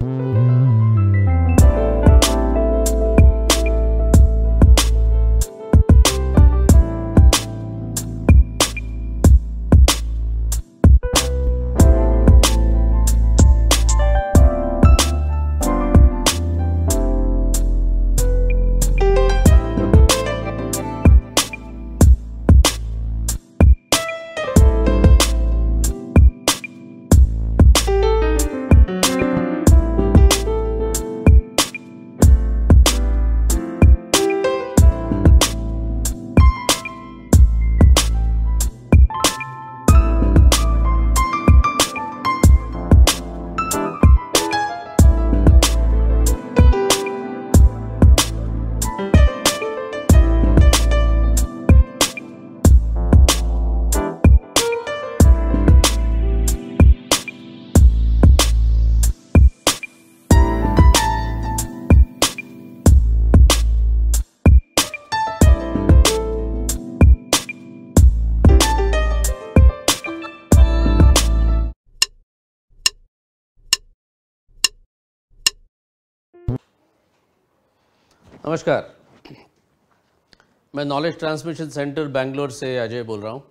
Thank you. नमस्कार मैं knowledge transmission centre Bangalore से अजय बोल रहा हूँ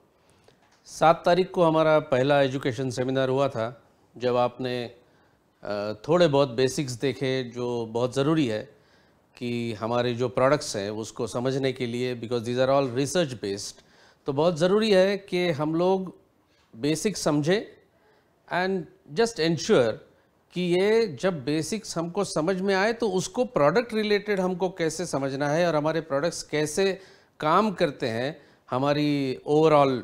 सात तारीख को हमारा पहला एजुकेशन सेमिनार हुआ था जब आपने थोड़े बहुत बेसिक्स देखे जो बहुत ज़रूरी है कि हमारे जो प्रोडक्ट्स हैं उसको समझने के लिए because these are all research based तो बहुत ज़रूरी है कि हम लोग बेसिक समझें एंड जस्ट इन्श्योर कि ये जब बेसिक्स हमको समझ में आए तो उसको प्रोडक्ट रिलेटेड हमको कैसे समझना है और हमारे प्रोडक्ट्स कैसे काम करते हैं हमारी ओवरऑल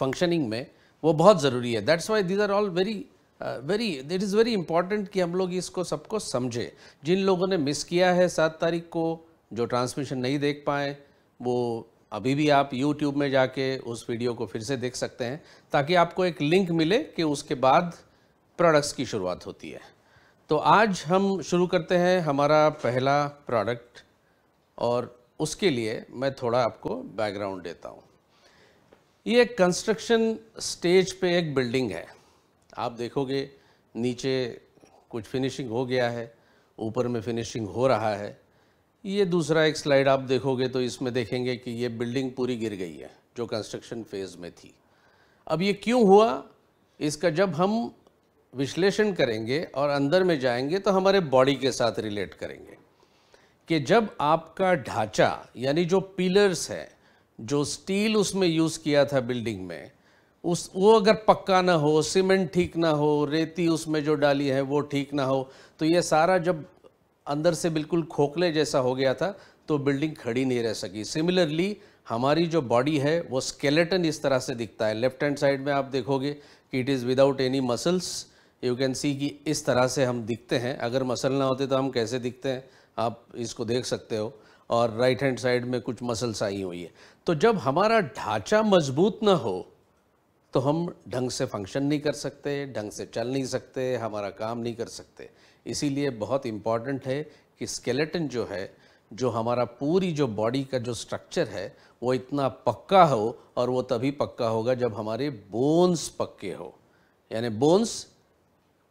फंक्शनिंग में वो बहुत ज़रूरी है that's why these are all very very it is very important कि हम लोग इसको सबको समझे जिन लोगों ने मिस किया है सात तारीख को जो ट्रांसमिशन नहीं देख पाए वो अभी भी आप यूट्यूब में जाके उस वीडियो को फिर से देख सकते हैं ताकि आपको एक लिंक मिले कि उसके बाद प्रोडक्ट्स की शुरुआत होती है तो आज हम शुरू करते हैं हमारा पहला प्रोडक्ट और उसके लिए मैं थोड़ा आपको बैकग्राउंड देता हूँ ये कंस्ट्रक्शन स्टेज पे एक बिल्डिंग है आप देखोगे नीचे कुछ फिनिशिंग हो गया है ऊपर में फिनिशिंग हो रहा है ये दूसरा एक स्लाइड आप देखोगे तो इसमें देखेंगे कि ये बिल्डिंग पूरी गिर गई है जो कंस्ट्रक्शन फेज़ में थी अब ये क्यों हुआ इसका जब हम विश्लेषण करेंगे और अंदर में जाएंगे तो हमारे बॉडी के साथ रिलेट करेंगे कि जब आपका ढांचा यानी जो पिलर्स है जो स्टील उसमें यूज़ किया था बिल्डिंग में उस वो अगर पक्का ना हो सीमेंट ठीक ना हो रेती उसमें जो डाली है वो ठीक ना हो तो ये सारा जब अंदर से बिल्कुल खोखले जैसा हो गया था तो बिल्डिंग खड़ी नहीं रह सकी सिमिलरली हमारी जो बॉडी है वो स्केलेटन इस तरह से दिखता है लेफ्ट हैंड साइड में आप देखोगे कि it is without any muscles you can see कि इस तरह से हम दिखते हैं अगर मसल ना होते तो हम कैसे दिखते हैं आप इसको देख सकते हो और राइट हैंड साइड में कुछ मसल्स आई हुई है तो जब हमारा ढांचा मजबूत ना हो तो हम ढंग से फंक्शन नहीं कर सकते ढंग से चल नहीं सकते हमारा काम नहीं कर सकते इसीलिए बहुत इम्पॉर्टेंट है कि स्केलेटन जो है जो हमारा पूरी जो बॉडी का जो स्ट्रक्चर है वो इतना पक्का हो और वो तभी पक्का होगा जब हमारे बोन्स पक्के हो यानी bones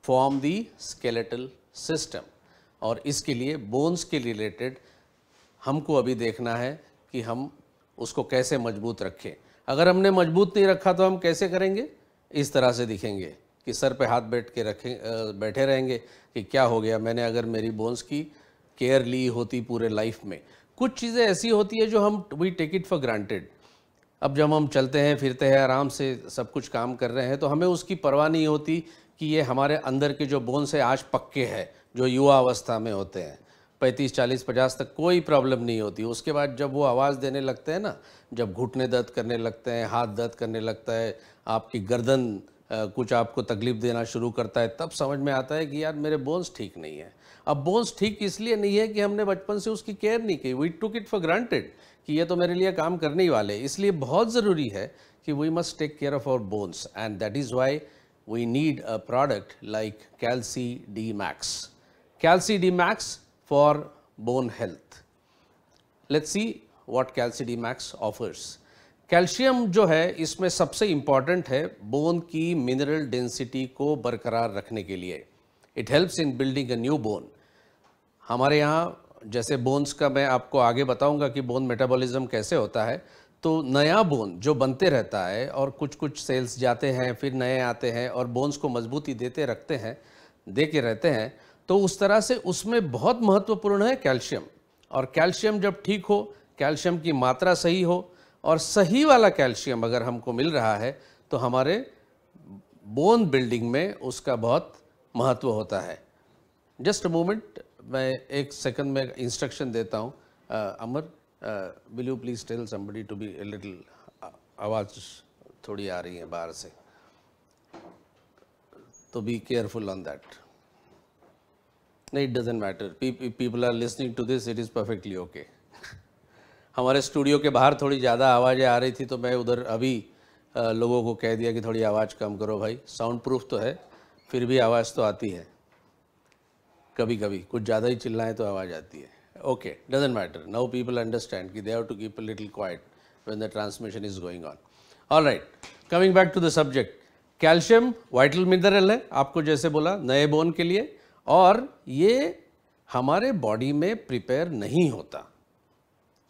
form the skeletal system और इसके लिए बोन्स के रिलेटेड हमको अभी देखना है कि हम उसको कैसे मजबूत रखें अगर हमने मजबूत नहीं रखा तो हम कैसे करेंगे इस तरह से दिखेंगे कि सर पे हाथ बैठ के रखें बैठे रहेंगे कि क्या हो गया मैंने अगर मेरी बोन्स की केयर ली होती पूरे लाइफ में कुछ चीज़ें ऐसी होती है जो हम we take it for granted अब जब हम चलते हैं फिरते हैं आराम से सब कुछ काम कर रहे हैं तो हमें उसकी परवाह नहीं होती कि ये हमारे अंदर के जो बोन्स है आज पक्के हैं जो युवा अवस्था में होते हैं पैंतीस चालीस पचास तक कोई प्रॉब्लम नहीं होती उसके बाद जब वो आवाज़ देने लगते हैं ना जब घुटने दर्द करने लगते हैं हाथ दर्द करने लगता है आपकी गर्दन कुछ आपको तकलीफ़ देना शुरू करता है तब समझ में आता है कि यार मेरे बोन्स ठीक नहीं है अब बोन्स ठीक इसलिए नहीं है कि हमने बचपन से उसकी केयर नहीं की we took it for granted कि ये तो मेरे लिए काम करने ही वाले इसलिए बहुत ज़रूरी है कि we must take care of our bones and that is why we need a product like Calci D Max. Calci D Max for bone health. Let's see what Calci D Max offers. Calcium जो है इसमें सबसे important है bone की mineral density को बरकरार रखने के लिए it helps in building a new bone हमारे यहाँ जैसे बोन्स का मैं आपको आगे बताऊंगा कि बोन मेटाबॉलिज्म कैसे होता है तो नया बोन जो बनते रहता है और कुछ कुछ सेल्स जाते हैं फिर नए आते हैं और बोन्स को मजबूती देते रखते हैं दे के रहते हैं तो उस तरह से उसमें बहुत महत्वपूर्ण है कैल्शियम और कैल्शियम जब ठीक हो कैल्शियम की मात्रा सही हो और सही वाला कैल्शियम अगर हमको मिल रहा है तो हमारे बोन बिल्डिंग में उसका बहुत महत्व होता है जस्ट मोमेंट मैं एक सेकंड में इंस्ट्रक्शन देता हूँ अमर Uh, will you please tell somebody to be a little uh, आवाज़ थोड़ी आ रही है बाहर से तो बी केयरफुल ऑन दैट नहीं it doesn't matter people are listening to this it is perfectly okay हमारे स्टूडियो के बाहर थोड़ी ज़्यादा आवाज़ें आ रही थी तो मैं उधर अभी uh, लोगों को कह दिया कि थोड़ी आवाज़ कम करो भाई साउंड प्रूफ तो है फिर भी आवाज़ तो आती है कभी कभी कुछ ज़्यादा ही चिल्लाएं तो आवाज़ आती है Okay, doesn't matter. Now people understand ki they have to keep a little quiet when the transmission is going on. All right, coming back to the subject. Calcium vital mineral है आपको जैसे बोला नए बोन के लिए और ये हमारे बॉडी में प्रिपेयर नहीं होता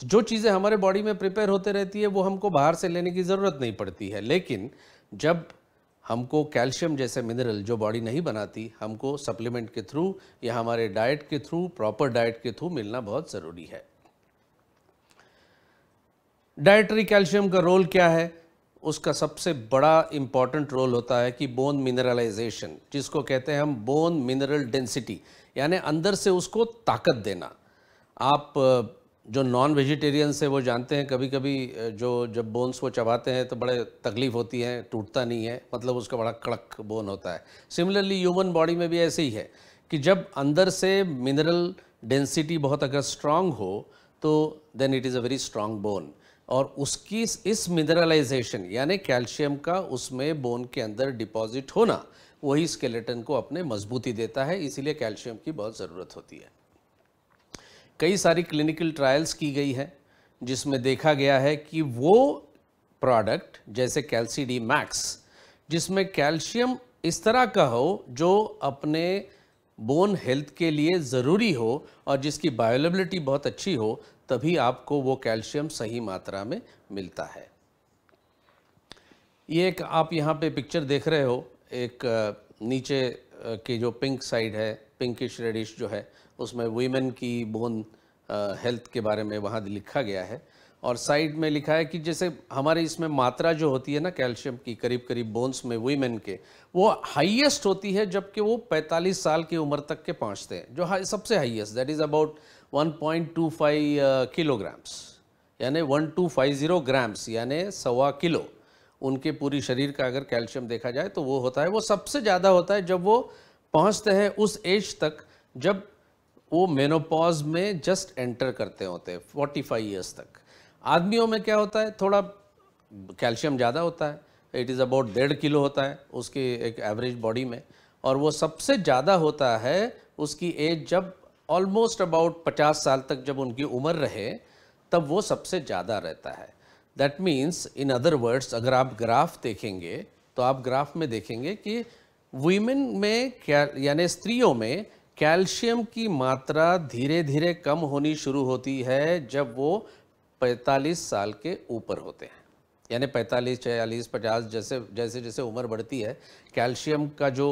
जो चीज़ें हमारे बॉडी में प्रिपेयर होते रहती है वो हमको बाहर से लेने की ज़रूरत नहीं पड़ती है लेकिन जब हमको कैल्शियम जैसे मिनरल जो बॉडी नहीं बनाती हमको सप्लीमेंट के थ्रू या हमारे डाइट के थ्रू प्रॉपर डाइट के थ्रू मिलना बहुत ज़रूरी है डायटरी कैल्शियम का रोल क्या है उसका सबसे बड़ा इम्पॉर्टेंट रोल होता है कि बोन मिनरलाइजेशन जिसको कहते हैं हम बोन मिनरल डेंसिटी यानी अंदर से उसको ताकत देना आप जो नॉन वेजिटेरियंस है वो जानते हैं कभी कभी जो जब बोन्स को चबाते हैं तो बड़े तकलीफ़ होती है टूटता नहीं है मतलब उसका बड़ा कड़क बोन होता है सिमिलरली ह्यूमन बॉडी में भी ऐसे ही है कि जब अंदर से मिनरल डेंसिटी बहुत अगर स्ट्रांग हो तो then it is a very strong bone और उसकी इस मिनरलाइजेशन यानी कैल्शियम का उसमें बोन के अंदर डिपॉजिट होना वही स्केलेटन को अपने मजबूती देता है इसीलिए कैल्शियम की बहुत ज़रूरत होती है कई सारी क्लिनिकल ट्रायल्स की गई है जिसमें देखा गया है कि वो प्रोडक्ट जैसे कैल्सीडी मैक्स जिसमें कैल्शियम इस तरह का हो जो अपने बोन हेल्थ के लिए ज़रूरी हो और जिसकी बायोलेबिलिटी बहुत अच्छी हो तभी आपको वो कैल्शियम सही मात्रा में मिलता है ये एक आप यहाँ पे पिक्चर देख रहे हो एक नीचे के जो पिंक साइड है पिंकिश रेडिश जो है उसमें वीमेन की बोन हेल्थ के बारे में वहाँ लिखा गया है और साइड में लिखा है कि जैसे हमारे इसमें मात्रा जो होती है ना कैल्शियम की करीब करीब बोन्स में वीमेन के वो हाईएस्ट होती है जबकि वो 45 साल की उम्र तक के पहुँचते हैं जो सबसे highest that is about 1.25 kilograms यानी 1250 ग्राम्स यानी सवा किलो उनके पूरी शरीर का अगर कैल्शियम देखा जाए तो वो होता है वो सबसे ज़्यादा होता है जब वो पहुँचते हैं उस एज तक जब वो मेनोपॉज में जस्ट एंटर करते होते हैं फोर्टी फाइव ईयर्स तक आदमियों में क्या होता है थोड़ा कैल्शियम ज़्यादा होता है इट इज़ अबाउट डेढ़ किलो होता है उसकी एक एवरेज बॉडी में और वो सबसे ज़्यादा होता है उसकी एज जब ऑलमोस्ट अबाउट पचास साल तक जब उनकी उम्र रहे तब वो सबसे ज़्यादा रहता है that means in other words अगर आप ग्राफ देखेंगे तो आप ग्राफ में देखेंगे कि वीमेन में क्या यानी स्त्रियों में कैल्शियम की मात्रा धीरे धीरे कम होनी शुरू होती है जब वो 45 साल के ऊपर होते हैं यानी 45, छियालीस 50 जैसे जैसे जैसे उम्र बढ़ती है कैल्शियम का जो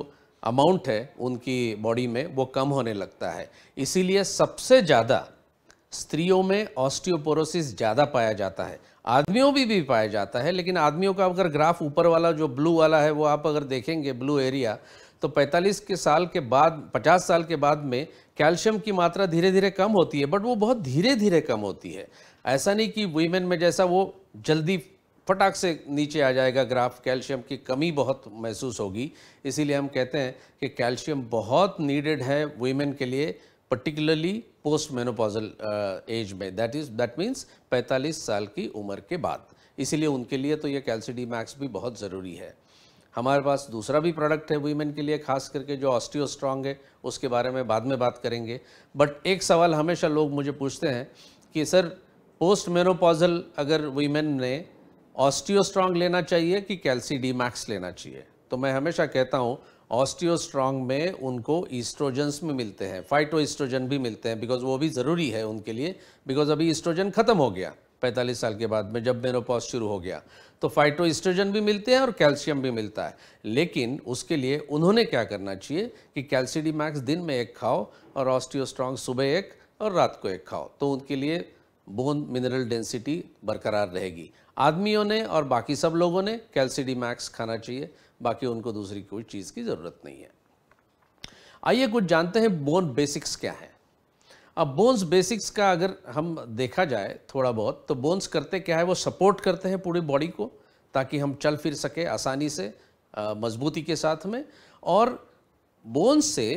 अमाउंट है उनकी बॉडी में वो कम होने लगता है इसीलिए सबसे ज़्यादा स्त्रियों में ऑस्टियोपोरोसिस ज़्यादा पाया जाता है आदमियों भी भी पाया जाता है लेकिन आदमियों का अगर ग्राफ ऊपर वाला जो ब्लू वाला है वो आप अगर देखेंगे ब्लू एरिया तो 45 के साल के बाद 50 साल के बाद में कैल्शियम की मात्रा धीरे धीरे कम होती है बट वो बहुत धीरे धीरे कम होती है ऐसा नहीं कि वीमेन में जैसा वो जल्दी फटाक से नीचे आ जाएगा ग्राफ कैल्शियम की कमी बहुत महसूस होगी इसीलिए हम कहते हैं कि कैल्शियम बहुत नीडेड है वीमेन के लिए पर्टिकुलरली पोस्ट मेनोपॉजल एज में दैट इज दैट मीन्स 45 साल की उम्र के बाद इसीलिए उनके लिए तो ये कैल्सी मैक्स भी बहुत ज़रूरी है हमारे पास दूसरा भी प्रोडक्ट है वीमेन के लिए खास करके जो ऑस्टियो स्ट्रांग है उसके बारे में बाद में बात करेंगे बट एक सवाल हमेशा लोग मुझे पूछते हैं कि सर पोस्ट मेनोपॉजल अगर वीमेन ने ऑस्टियो स्ट्रांग लेना चाहिए कि कैल्सी डी मैक्स लेना चाहिए तो मैं हमेशा कहता हूँ ऑस्टियो स्ट्रांग में उनको ईस्ट्रोजन्स में मिलते हैं फाइटो ईस्ट्रोजन भी मिलते हैं बिकॉज वो भी ज़रूरी है उनके लिए बिकॉज अभी ईस्ट्रोजन ख़त्म हो गया 45 साल के बाद में जब मेनोपॉज शुरू हो गया तो फाइटो फाइटोस्ट्रोजन भी मिलते हैं और कैल्शियम भी मिलता है लेकिन उसके लिए उन्होंने क्या करना चाहिए कि कैल्सीडी मैक्स दिन में एक खाओ और ऑस्टियोस्ट्रॉन्ग सुबह एक और रात को एक खाओ तो उनके लिए बोन मिनरल डेंसिटी बरकरार रहेगी आदमियों ने और बाकी सब लोगों ने कैल्सीडी मैक्स खाना चाहिए बाकी उनको दूसरी कोई चीज़ की ज़रूरत नहीं है आइए कुछ जानते हैं बोन बेसिक्स क्या है अब बोन्स बेसिक्स का अगर हम देखा जाए थोड़ा बहुत तो बोन्स करते क्या है वो सपोर्ट करते हैं पूरी बॉडी को ताकि हम चल फिर सके आसानी से मजबूती के साथ में और बोन्स से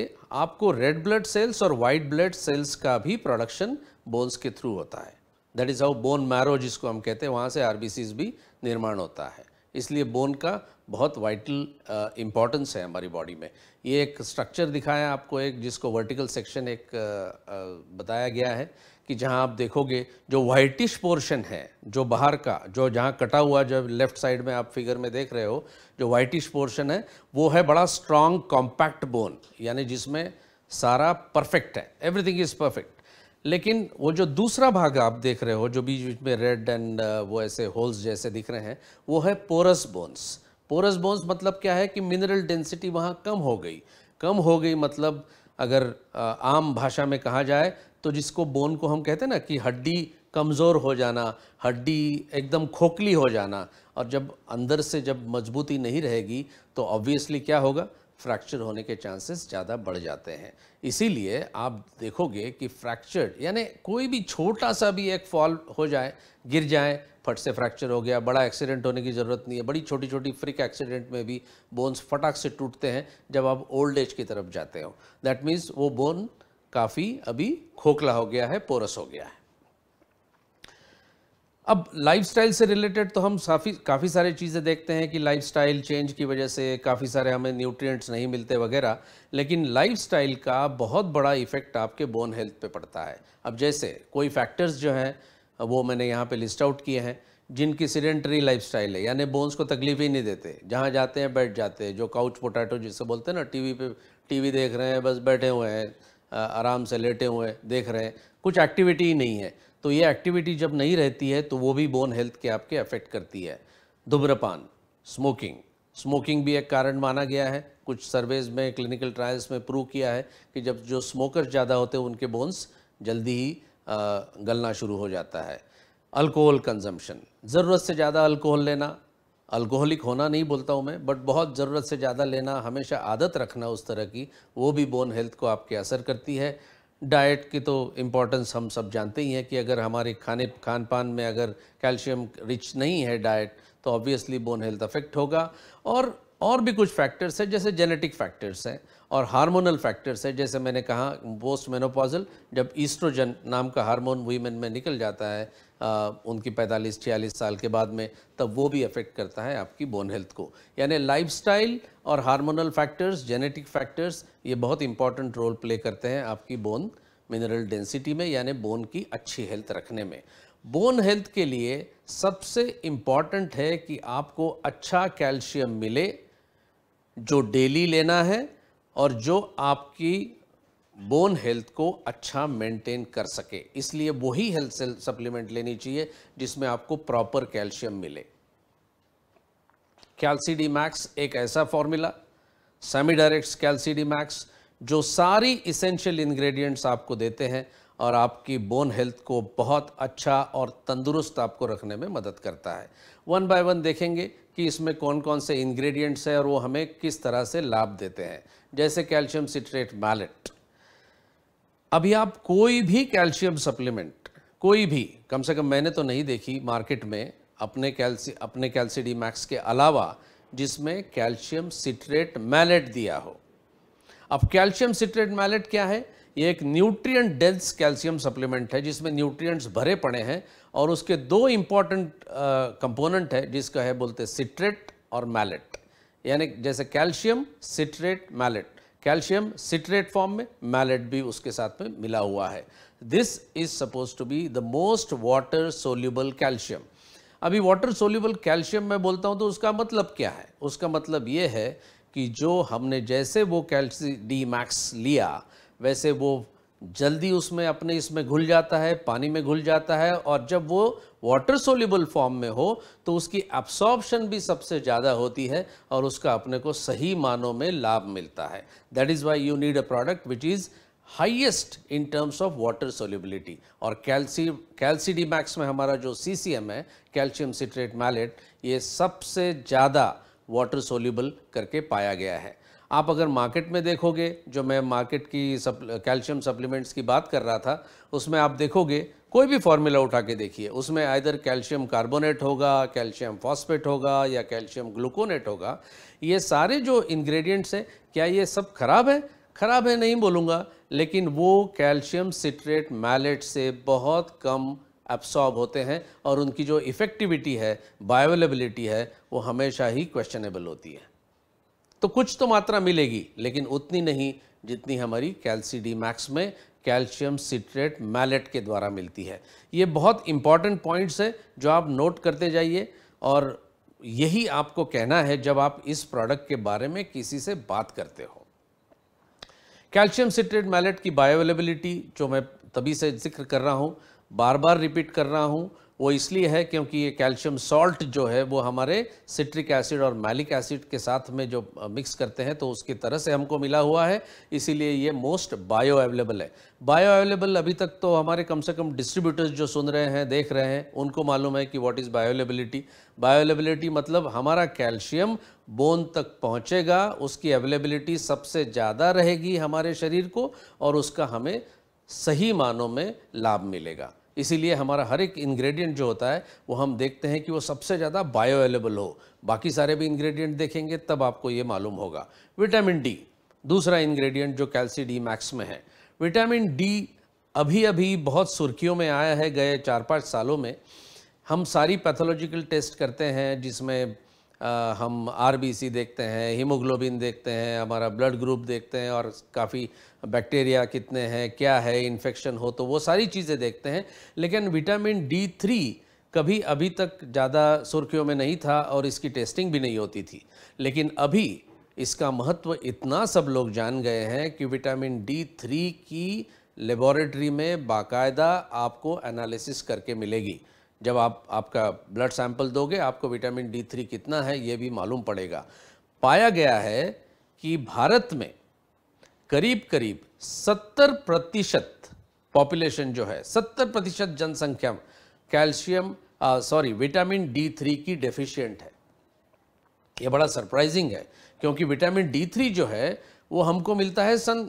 आपको रेड ब्लड सेल्स और वाइट ब्लड सेल्स का भी प्रोडक्शन बोन्स के थ्रू होता है that is how bone marrow जिसको हम कहते हैं वहाँ से आर भी निर्माण होता है इसलिए बोन का बहुत वाइटल इम्पॉर्टेंस है हमारी बॉडी में ये एक स्ट्रक्चर दिखाया आपको एक जिसको वर्टिकल सेक्शन एक बताया गया है कि जहां आप देखोगे जो वाइटिश पोर्शन है जो बाहर का जो जहां कटा हुआ जब लेफ्ट साइड में आप फिगर में देख रहे हो जो वाइटिश पोर्शन है वो है बड़ा स्ट्रांग कॉम्पैक्ट बोन यानी जिसमें सारा परफेक्ट है एवरीथिंग इज़ परफेक्ट लेकिन वो जो दूसरा भाग आप देख रहे हो जो बीच बीच में रेड एंड वो ऐसे होल्स जैसे दिख रहे हैं वो है पोरस बोन्स पोरस बोन्स मतलब क्या है कि मिनरल डेंसिटी वहाँ कम हो गई कम हो गई मतलब अगर आम भाषा में कहा जाए तो जिसको बोन को हम कहते हैं ना कि हड्डी कमज़ोर हो जाना हड्डी एकदम खोखली हो जाना और जब अंदर से जब मजबूती नहीं रहेगी तो ऑब्वियसली क्या होगा फ्रैक्चर होने के चांसेस ज़्यादा बढ़ जाते हैं इसीलिए आप देखोगे कि फ्रैक्चर यानी कोई भी छोटा सा भी एक फॉल हो जाए गिर जाए फट से फ्रैक्चर हो गया बड़ा एक्सीडेंट होने की ज़रूरत नहीं है बड़ी छोटी छोटी फ्रिक एक्सीडेंट में भी बोन्स फटाक से टूटते हैं जब आप ओल्ड एज की तरफ जाते हो दैट मीन्स वो बोन काफ़ी अभी खोखला हो गया है पोरस हो गया है अब लाइफस्टाइल से रिलेटेड तो हम काफ़ी काफ़ी सारे चीज़ें देखते हैं कि लाइफस्टाइल चेंज की वजह से काफ़ी सारे हमें न्यूट्रिएंट्स नहीं मिलते वगैरह लेकिन लाइफस्टाइल का बहुत बड़ा इफ़ेक्ट आपके बोन हेल्थ पे पड़ता है अब जैसे कोई फैक्टर्स जो हैं वो मैंने यहाँ पे लिस्ट आउट किए हैं जिनकी सीडेंटरी लाइफ है यानी बोन्स को तकलीफ ही नहीं देते जहाँ जाते हैं बैठ जाते हैं जो काउच पोटैटो जिससे बोलते हैं ना टी वी टीवी देख रहे हैं बस बैठे हुए हैं आराम से लेटे हुए देख रहे हैं कुछ एक्टिविटी ही नहीं है तो ये एक्टिविटी जब नहीं रहती है तो वो भी बोन हेल्थ के आपके अफेक्ट करती है धुम्रपान स्मोकिंग स्मोकिंग भी एक कारण माना गया है कुछ सर्वेज में क्लिनिकल ट्रायल्स में प्रूव किया है कि जब जो स्मोकर ज़्यादा होते हैं उनके बोन्स जल्दी ही गलना शुरू हो जाता है अल्कोहल कंजम्पशन ज़रूरत से ज़्यादा अल्कोहल लेना अल्कोहलिक होना नहीं बोलता हूँ मैं बट बहुत ज़रूरत से ज़्यादा लेना हमेशा आदत रखना उस तरह की वो भी बोन हेल्थ को आपके असर करती है डाइट की तो इम्पोर्टेंस हम सब जानते ही हैं कि अगर हमारे खाने खान पान में अगर कैल्शियम रिच नहीं है डाइट तो ऑब्वियसली बोन हेल्थ अफेक्ट होगा और और भी कुछ फैक्टर्स हैं जैसे जेनेटिक फैक्टर्स हैं और हार्मोनल फैक्टर्स है जैसे मैंने कहा पोस्ट मेनोपॉजल जब ईस्ट्रोजन नाम का हार्मोन वीमेन में निकल जाता है आ, उनकी 45 46 साल के बाद में तब वो भी अफेक्ट करता है आपकी बोन हेल्थ को यानी लाइफस्टाइल और हार्मोनल फैक्टर्स जेनेटिक फैक्टर्स ये बहुत इंपॉर्टेंट रोल प्ले करते हैं आपकी बोन मिनरल डेंसिटी में यानी बोन की अच्छी हेल्थ रखने में बोन हेल्थ के लिए सबसे इम्पॉर्टेंट है कि आपको अच्छा कैल्शियम मिले जो डेली लेना है और जो आपकी बोन हेल्थ को अच्छा मेंटेन कर सके इसलिए वही हेल्थ सप्लीमेंट लेनी चाहिए जिसमें आपको प्रॉपर कैल्शियम मिले कैल्सीडी मैक्स एक ऐसा फॉर्मूला सेमी डायरेक्ट कैल्सीडी मैक्स जो सारी इसेंशियल इंग्रेडिएंट्स आपको देते हैं और आपकी बोन हेल्थ को बहुत अच्छा और तंदुरुस्त आपको रखने में मदद करता है वन बाय वन देखेंगे कि इसमें कौन कौन से इंग्रेडिएंट्स हैं और वो हमें किस तरह से लाभ देते हैं जैसे कैल्शियम सिट्रेट मैलेट अभी आप कोई भी कैल्शियम सप्लीमेंट कोई भी कम से कम मैंने तो नहीं देखी मार्केट में अपने कैल्सी अपने कैल्सिडी मैक्स के अलावा जिसमें कैल्शियम सिट्रेट मैलेट दिया हो अब कैल्शियम सिट्रेट मैलेट क्या है ये एक न्यूट्रिएंट डेंस कैल्शियम सप्लीमेंट है जिसमें न्यूट्रिएंट्स भरे पड़े हैं और उसके दो इम्पॉर्टेंट कंपोनेंट है जिसका है बोलते सिट्रेट और मैलेट यानी जैसे calcium citrate malate calcium citrate form में मैलेट भी उसके साथ में मिला हुआ है this is suppose to be the most water soluble calcium अभी वाटर सोल्यूबल कैल्शियम मैं बोलता हूँ तो उसका मतलब क्या है उसका मतलब ये है कि जो हमने जैसे वो कैल्सी डी मैक्स लिया वैसे वो जल्दी उसमें अपने इसमें घुल जाता है पानी में घुल जाता है और जब वो वाटर सोल्यूबल फॉर्म में हो तो उसकी एब्सॉर्प्शन भी सबसे ज़्यादा होती है और उसका अपने को सही मानों में लाभ मिलता है that is why you need a product which is highest in terms of water solubility और कैल्सी डी मैक्स में हमारा जो सी सी एम है कैल्शियम सिट्रेट मैलेट ये सबसे ज़्यादा वाटर सोल्यूबल करके पाया गया है आप अगर मार्केट में देखोगे जो मैं मार्केट की सप कैल्शियम सप्लीमेंट्स की बात कर रहा था उसमें आप देखोगे कोई भी फॉर्मूला उठा के देखिए उसमें आइधर कैल्शियम कार्बोनेट होगा कैल्शियम फॉस्फेट होगा या कैल्शियम ग्लूकोनेट होगा ये सारे जो इंग्रेडिएंट्स हैं क्या ये सब खराब है खराब है नहीं बोलूँगा लेकिन वो कैल्शियम सिट्रेट मैलेट से बहुत कम एब्सॉर्ब होते हैं और उनकी जो इफ़ेक्टिविटी है बायोलेबिलिटी है वो हमेशा ही क्वेश्चनेबल होती है तो कुछ तो मात्रा मिलेगी लेकिन उतनी नहीं जितनी हमारी कैल्सी डी मैक्स में कैल्शियम सिट्रेट मैलेट के द्वारा मिलती है ये बहुत इंपॉर्टेंट पॉइंट्स हैं जो आप नोट करते जाइए और यही आपको कहना है जब आप इस प्रोडक्ट के बारे में किसी से बात करते हो कैल्शियम सिट्रेट मैलेट की बायोअवेलेबिलिटी जो मैं तभी से जिक्र कर रहा हूँ बार बार रिपीट कर रहा हूँ वो इसलिए है क्योंकि ये कैल्शियम सॉल्ट जो है वो हमारे सिट्रिक एसिड और मैलिक एसिड के साथ में जो मिक्स करते हैं तो उसकी तरह से हमको मिला हुआ है इसीलिए ये मोस्ट बायो अवेलेबल है बायो अवेलेबल अभी तक तो हमारे कम से कम डिस्ट्रीब्यूटर्स जो सुन रहे हैं देख रहे हैं उनको मालूम है कि what is bioavailability bioavailability मतलब हमारा कैल्शियम बोन तक पहुँचेगा उसकी अवेलेबिलिटी सबसे ज़्यादा रहेगी हमारे शरीर को और उसका हमें सही मानों में लाभ मिलेगा इसीलिए हमारा हर एक इंग्रेडिएंट जो होता है वो हम देखते हैं कि वो सबसे ज़्यादा बायो अवेलेबल हो बाकी सारे भी इंग्रेडिएंट देखेंगे तब आपको ये मालूम होगा विटामिन डी दूसरा इंग्रेडिएंट जो कैल्सी डी मैक्स में है विटामिन डी अभी अभी बहुत सुर्खियों में आया है गए चार पाँच सालों में हम सारी पैथोलॉजिकल टेस्ट करते हैं जिसमें आ, हम आर देखते हैं हीमोग्लोबिन देखते हैं हमारा ब्लड ग्रुप देखते हैं और काफ़ी बैक्टीरिया कितने हैं क्या है इन्फेक्शन हो तो वो सारी चीज़ें देखते हैं लेकिन विटामिन डी थ्री कभी अभी तक ज़्यादा सुर्खियों में नहीं था और इसकी टेस्टिंग भी नहीं होती थी लेकिन अभी इसका महत्व इतना सब लोग जान गए हैं कि विटामिन डी थ्री की लेबॉरेटरी में बाकायदा आपको एनालिसिस करके मिलेगी जब आप आपका ब्लड सैंपल दोगे आपको विटामिन डी थ्री कितना है ये भी मालूम पड़ेगा पाया गया है कि भारत में करीब करीब 70 प्रतिशत पॉपुलेशन जो है 70 प्रतिशत जनसंख्या calcium sorry vitamin D three की डेफिशिएंट है यह बड़ा सरप्राइजिंग है क्योंकि विटामिन डी थ्री जो है वो हमको मिलता है सन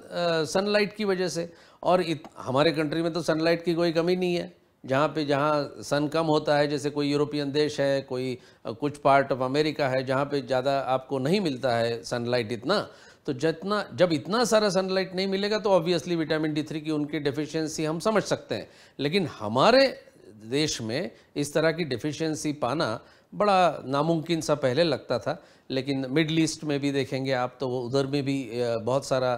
सनलाइट की वजह से और इत, हमारे कंट्री में तो सनलाइट की कोई कमी नहीं है जहाँ पे जहाँ सन कम होता है जैसे कोई यूरोपियन देश है कोई कुछ पार्ट ऑफ अमेरिका है जहाँ पे ज़्यादा आपको नहीं मिलता है सनलाइट इतना तो जितना जब इतना सारा सनलाइट नहीं मिलेगा तो ऑब्वियसली विटामिन डी थ्री की उनकी डिफिशियंसी हम समझ सकते हैं लेकिन हमारे देश में इस तरह की डिफिशियंसी पाना बड़ा नामुमकिन सा पहले लगता था लेकिन मिडल ईस्ट में भी देखेंगे आप तो वो उधर में भी बहुत सारा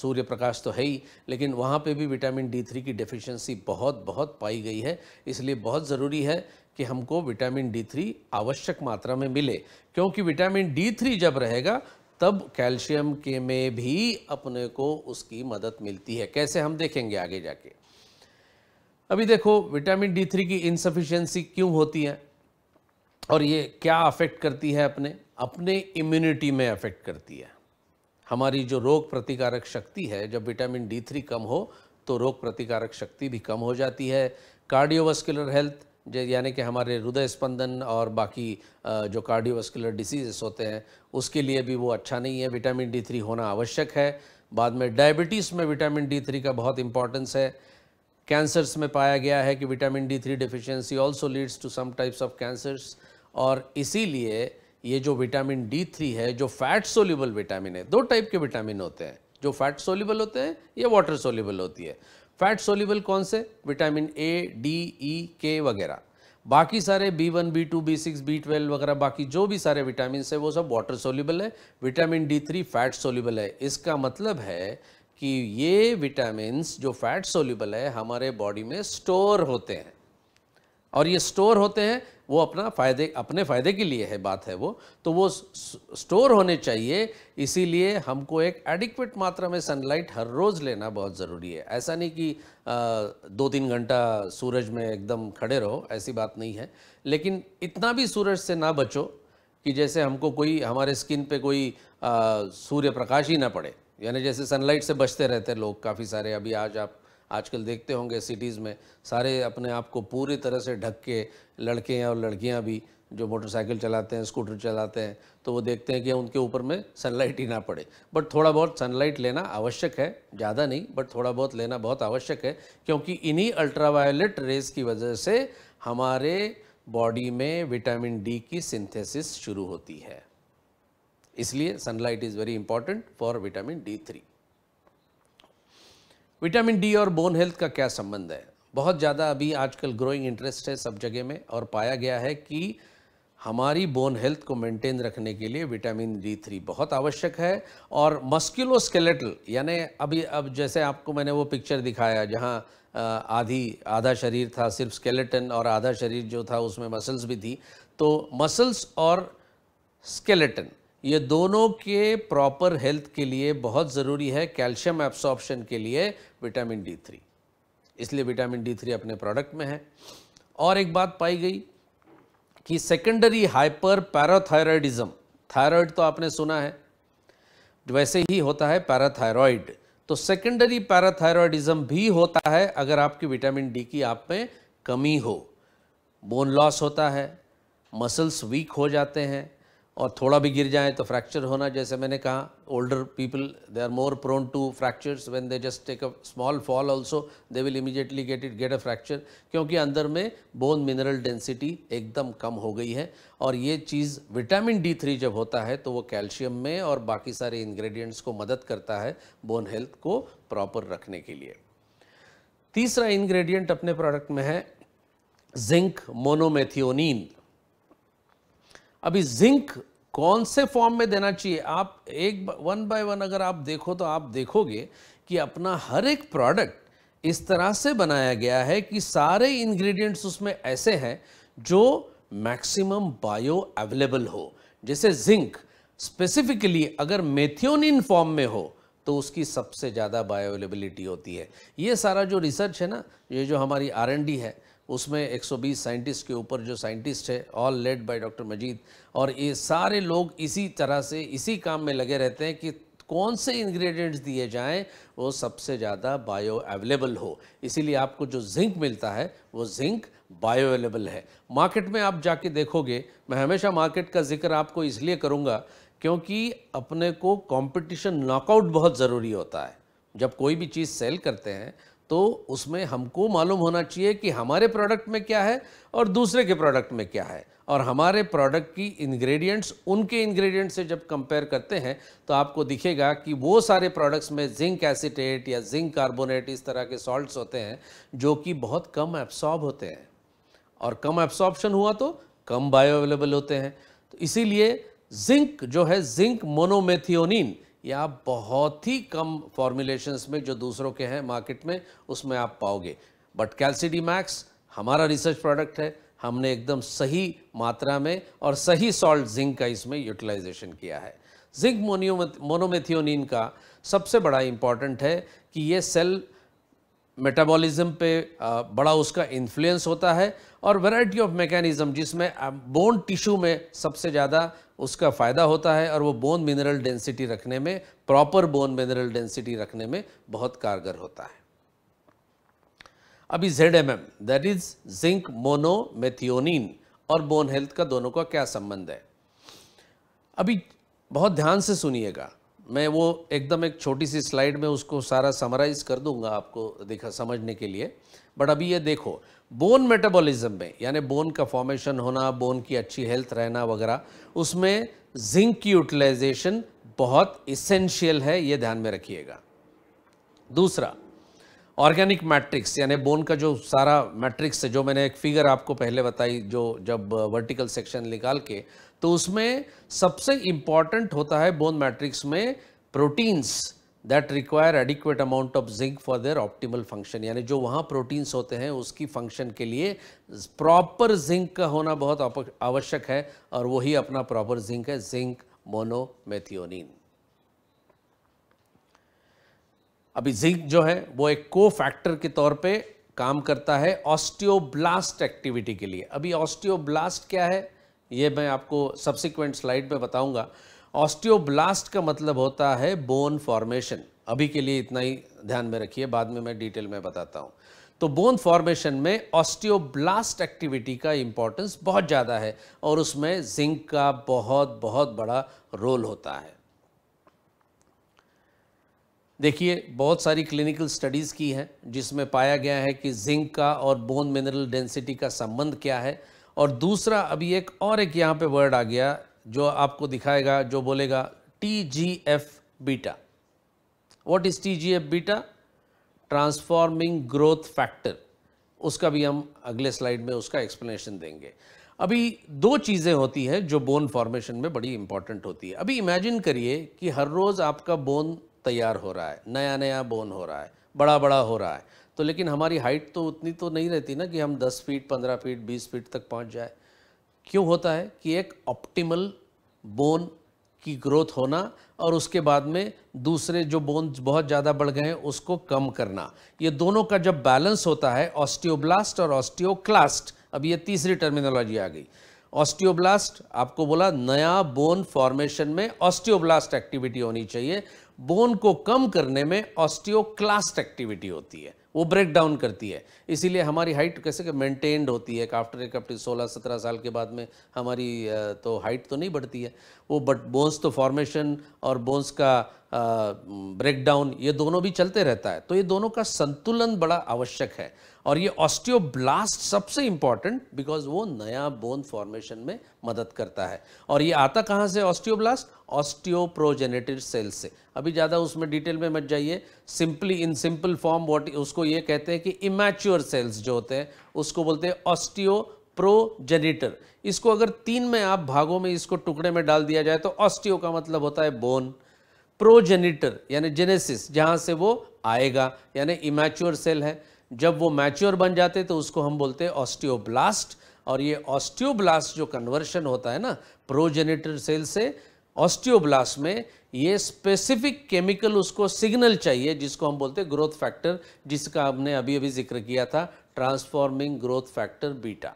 सूर्य प्रकाश तो है ही लेकिन वहाँ पे भी विटामिन डी थ्री की डिफिशियंसी बहुत बहुत पाई गई है इसलिए बहुत ज़रूरी है कि हमको विटामिन डी थ्री आवश्यक मात्रा में मिले क्योंकि विटामिन डी थ्री जब रहेगा तब कैल्शियम के में भी अपने को उसकी मदद मिलती है कैसे हम देखेंगे आगे जाके अभी देखो विटामिन डी थ्री की इनसफिशियंसी क्यों होती है और ये क्या अफेक्ट करती है अपने अपने इम्यूनिटी में अफेक्ट करती है हमारी जो रोग प्रतिकारक शक्ति है जब विटामिन डी थ्री कम हो तो रोग प्रतिकारक शक्ति भी कम हो जाती है कार्डियोवास्कुलर हेल्थ यानी कि हमारे हृदय स्पंदन और बाकी जो कार्डियोवास्कुलर डिसीज़ होते हैं उसके लिए भी वो अच्छा नहीं है विटामिन डी थ्री होना आवश्यक है बाद में डायबिटीज़ में विटामिन डी थ्री का बहुत इंपॉर्टेंस है कैंसर्स में पाया गया है कि vitamin D three deficiency also leads to some types of cancers और इसीलिए ये जो विटामिन डी थ्री है जो फैट सोल्यूबल विटामिन है दो टाइप के विटामिन होते हैं जो फैट सोल्यूबल होते हैं या वाटर सोल्यूबल होती है फैट सोल्यूबल कौन से विटामिन ए डी ई के वगैरह बाकी सारे B one B two B six B twelve वगैरह बाकी जो भी सारे विटामिन है वो सब वाटर सोल्यूबल है vitamin D three fat soluble है इसका मतलब है कि ये विटामिन जो फैट सोल्यूबल है हमारे बॉडी में स्टोर होते हैं और ये स्टोर होते हैं वो अपना फ़ायदे अपने फ़ायदे के लिए है बात है वो तो वो स्टोर होने चाहिए इसीलिए हमको एक एडिक्वेट मात्रा में सनलाइट हर रोज़ लेना बहुत ज़रूरी है ऐसा नहीं कि आ, दो तीन घंटा सूरज में एकदम खड़े रहो ऐसी बात नहीं है लेकिन इतना भी सूरज से ना बचो कि जैसे हमको कोई हमारे स्किन पे कोई सूर्य प्रकाश ही ना पड़े यानी जैसे सनलाइट से बचते रहते लोग काफ़ी सारे अभी आज आप आजकल देखते होंगे सिटीज़ में सारे अपने आप को पूरी तरह से ढक के लड़के और लड़कियां भी जो मोटरसाइकिल चलाते हैं स्कूटर चलाते हैं तो वो देखते हैं कि उनके ऊपर में सनलाइट ही ना पड़े बट थोड़ा बहुत सनलाइट लेना आवश्यक है ज़्यादा नहीं बट थोड़ा बहुत लेना बहुत आवश्यक है क्योंकि इन्हीं अल्ट्रावायलेट रेस की वजह से हमारे बॉडी में विटामिन डी की सिंथेसिस शुरू होती है इसलिए sunlight is very important for vitamin D three vitamin D और बोन हेल्थ का क्या संबंध है बहुत ज़्यादा अभी आजकल ग्रोइंग इंटरेस्ट है सब जगह में और पाया गया है कि हमारी बोन हेल्थ को मेंटेन रखने के लिए विटामिन डी थ्री बहुत आवश्यक है और मस्क्यूलोस्केलेटल यानी अभी अब जैसे आपको मैंने वो पिक्चर दिखाया जहाँ आधी आधा शरीर था सिर्फ स्केलेटन और आधा शरीर जो था उसमें मसल्स भी थी तो मसल्स और स्केलेटन ये दोनों के प्रॉपर हेल्थ के लिए बहुत ज़रूरी है कैल्शियम एब्सॉर्प्शन के लिए विटामिन डी थ्री इसलिए विटामिन डी थ्री अपने प्रोडक्ट में है और एक बात पाई गई कि सेकेंडरी हाइपर पैराथायरॉयडिज्म थायरॉयड तो आपने सुना है वैसे ही होता है पैराथायरॉयड तो सेकेंडरी पैराथायरॉयडिज्म भी होता है अगर आपकी विटामिन डी की आप में कमी हो बोन लॉस होता है मसल्स वीक हो जाते हैं और थोड़ा भी गिर जाए तो फ्रैक्चर होना जैसे मैंने कहा older people they are more prone to fractures when they just take a small fall also they will immediately get it get a fracture क्योंकि अंदर में बोन मिनरल डेंसिटी एकदम कम हो गई है और ये चीज़ विटामिन डी थ्री जब होता है तो वो कैल्शियम में और बाकी सारे इन्ग्रेडियंट्स को मदद करता है बोन हेल्थ को प्रॉपर रखने के लिए तीसरा इन्ग्रेडियंट अपने प्रोडक्ट में है जिंक मोनोमेथियोनिन अभी जिंक कौन से फॉर्म में देना चाहिए आप एक वन बाय वन अगर आप देखो तो आप देखोगे कि अपना हर एक प्रोडक्ट इस तरह से बनाया गया है कि सारे इंग्रेडिएंट्स उसमें ऐसे हैं जो मैक्सिमम बायो अवेलेबल हो जैसे जिंक स्पेसिफिकली अगर मेथियोनिन फॉर्म में हो तो उसकी सबसे ज़्यादा बायो अवेलेबिलिटी होती है ये सारा जो रिसर्च है ना ये जो हमारी आर है उसमें 120 साइंटिस्ट के ऊपर जो साइंटिस्ट है all led by doctor Majeed और ये सारे लोग इसी तरह से इसी काम में लगे रहते हैं कि कौन से इंग्रेडिएंट्स दिए जाएं वो सबसे ज़्यादा बायो अवेलेबल हो इसीलिए आपको जो जिंक मिलता है वो जिंक बायो अवेलेबल है मार्केट में आप जाके देखोगे मैं हमेशा मार्केट का जिक्र आपको इसलिए करूँगा क्योंकि अपने को कॉम्पिटिशन नॉकआउट बहुत ज़रूरी होता है जब कोई भी चीज़ सेल करते हैं तो उसमें हमको मालूम होना चाहिए कि हमारे प्रोडक्ट में क्या है और दूसरे के प्रोडक्ट में क्या है और हमारे प्रोडक्ट की इंग्रेडिएंट्स उनके इंग्रेडिएंट से जब कंपेयर करते हैं तो आपको दिखेगा कि वो सारे प्रोडक्ट्स में जिंक एसिटेट या जिंक कार्बोनेट इस तरह के सॉल्ट्स होते हैं जो कि बहुत कम एब्सॉर्ब होते हैं और कम एब्सॉर्बशन हुआ तो कम बायो अवेलेबल होते हैं तो इसीलिए जिंक जो है जिंक मोनोमेथियोनिन या बहुत ही कम फॉर्मुलेशंस में जो दूसरों के हैं मार्केट में उसमें आप पाओगे बट कैल्सिडी मैक्स हमारा रिसर्च प्रोडक्ट है हमने एकदम सही मात्रा में और सही सॉल्ट जिंक का इसमें यूटिलाइजेशन किया है जिंक मोनोमेथियोनिन का सबसे बड़ा इम्पॉर्टेंट है कि ये सेल मेटाबॉलिज्म पे बड़ा उसका इन्फ्लुएंस होता है और वैरायटी ऑफ मैकेनिज्म जिसमें बोन टिश्यू में सबसे ज़्यादा उसका फ़ायदा होता है और वो बोन मिनरल डेंसिटी रखने में प्रॉपर बोन मिनरल डेंसिटी रखने में बहुत कारगर होता है अभी Z M M that is zinc monomethionine और बोन हेल्थ का दोनों का क्या संबंध है अभी बहुत ध्यान से सुनिएगा मैं वो एकदम एक छोटी सी स्लाइड में उसको सारा समराइज कर दूंगा आपको देखा समझने के लिए बट अभी ये देखो बोन मेटाबॉलिज्म में यानी बोन का फॉर्मेशन होना बोन की अच्छी हेल्थ रहना वगैरह उसमें जिंक की यूटिलाइजेशन बहुत इसेंशियल है ये ध्यान में रखिएगा दूसरा ऑर्गेनिक मैट्रिक्स यानी बोन का जो सारा मैट्रिक्स है जो मैंने एक फिगर आपको पहले बताई जो जब वर्टिकल सेक्शन निकाल के तो उसमें सबसे इंपॉर्टेंट होता है बोन मैट्रिक्स में proteins that require adequate amount of zinc for their optimal function यानी जो वहाँ प्रोटीन्स होते हैं उसकी फंक्शन के लिए प्रॉपर जिंक का होना बहुत आवश्यक है और वही अपना प्रॉपर जिंक है जिंक मोनोमेथियोनिन अभी जिंक जो है वो एक को फैक्टर के तौर पे काम करता है ऑस्टियोब्लास्ट एक्टिविटी के लिए अभी ऑस्टियोब्लास्ट क्या है ये मैं आपको सब्सिक्वेंट स्लाइड में बताऊंगा ऑस्टियोब्लास्ट का मतलब होता है बोन फॉर्मेशन अभी के लिए इतना ही ध्यान में रखिए बाद में मैं डिटेल में बताता हूँ तो बोन फॉर्मेशन में ऑस्टियोब्लास्ट एक्टिविटी का इम्पोर्टेंस बहुत ज़्यादा है और उसमें जिंक का बहुत बहुत बड़ा रोल होता है देखिए बहुत सारी क्लिनिकल स्टडीज़ की हैं जिसमें पाया गया है कि जिंक का और बोन मिनरल डेंसिटी का संबंध क्या है और दूसरा अभी एक और एक यहाँ पे वर्ड आ गया जो आपको दिखाएगा जो बोलेगा T G F beta what is T G F beta transforming growth factor उसका भी हम अगले स्लाइड में उसका एक्सप्लेनेशन देंगे अभी दो चीज़ें होती हैं जो बोन फॉर्मेशन में बड़ी इंपॉर्टेंट होती है अभी इमेजिन करिए कि हर रोज़ आपका बोन तैयार हो रहा है नया नया बोन हो रहा है बड़ा बड़ा हो रहा है तो लेकिन हमारी हाइट तो उतनी तो नहीं रहती ना कि हम 10 फीट 15 फीट 20 फीट तक पहुंच जाए क्यों होता है कि एक ऑप्टिमल बोन की ग्रोथ होना और उसके बाद में दूसरे जो बोन बहुत ज़्यादा बढ़ गए हैं उसको कम करना ये दोनों का जब बैलेंस होता है ऑस्टियोब्लास्ट और ऑस्टियोक्लास्ट अब ये तीसरी टर्मिनोलॉजी आ गई ऑस्टियोब्लास्ट आपको बोला नया बोन फॉर्मेशन में ऑस्टियोब्लास्ट एक्टिविटी होनी चाहिए बोन को कम करने में ऑस्टियोक्लास्ट एक्टिविटी होती है वो ब्रेक डाउन करती है इसीलिए हमारी हाइट कैसे कि मेंटेन्ड होती है आफ्टर एक आफ्टर सोलह सत्रह साल के बाद में हमारी तो हाइट तो नहीं बढ़ती है वो बट बोन्स तो फॉर्मेशन और बोन्स का ब्रेकडाउन ये दोनों भी चलते रहता है तो ये दोनों का संतुलन बड़ा आवश्यक है और ये ऑस्टियोब्लास्ट सबसे इंपॉर्टेंट बिकॉज वो नया बोन फॉर्मेशन में मदद करता है और ये आता कहाँ से ऑस्टियोब्लास्ट ऑस्टियोप्रोजेनेटिव सेल से अभी ज़्यादा उसमें डिटेल में मत जाइए simply in simple form what उसको ये कहते हैं कि इमेच्योर सेल्स जो होते हैं उसको बोलते हैं ऑस्टियो प्रोजेनेटर इसको अगर तीन में आप भागों में इसको टुकड़े में डाल दिया जाए तो ऑस्टियो का मतलब होता है बोन प्रोजेनिटर यानी जेनेसिस जहाँ से वो आएगा यानी इमेच्योर सेल है जब वो मैच्योर बन जाते तो उसको हम बोलते हैं ऑस्टियोब्लास्ट और ये ऑस्टियोब्लास्ट जो कन्वर्शन होता है ना प्रोजेनिटर सेल से ऑस्टियोब्लास्ट में ये स्पेसिफिक केमिकल उसको सिग्नल चाहिए जिसको हम बोलते हैं ग्रोथ फैक्टर जिसका हमने अभी अभी जिक्र किया था ट्रांसफॉर्मिंग ग्रोथ फैक्टर बीटा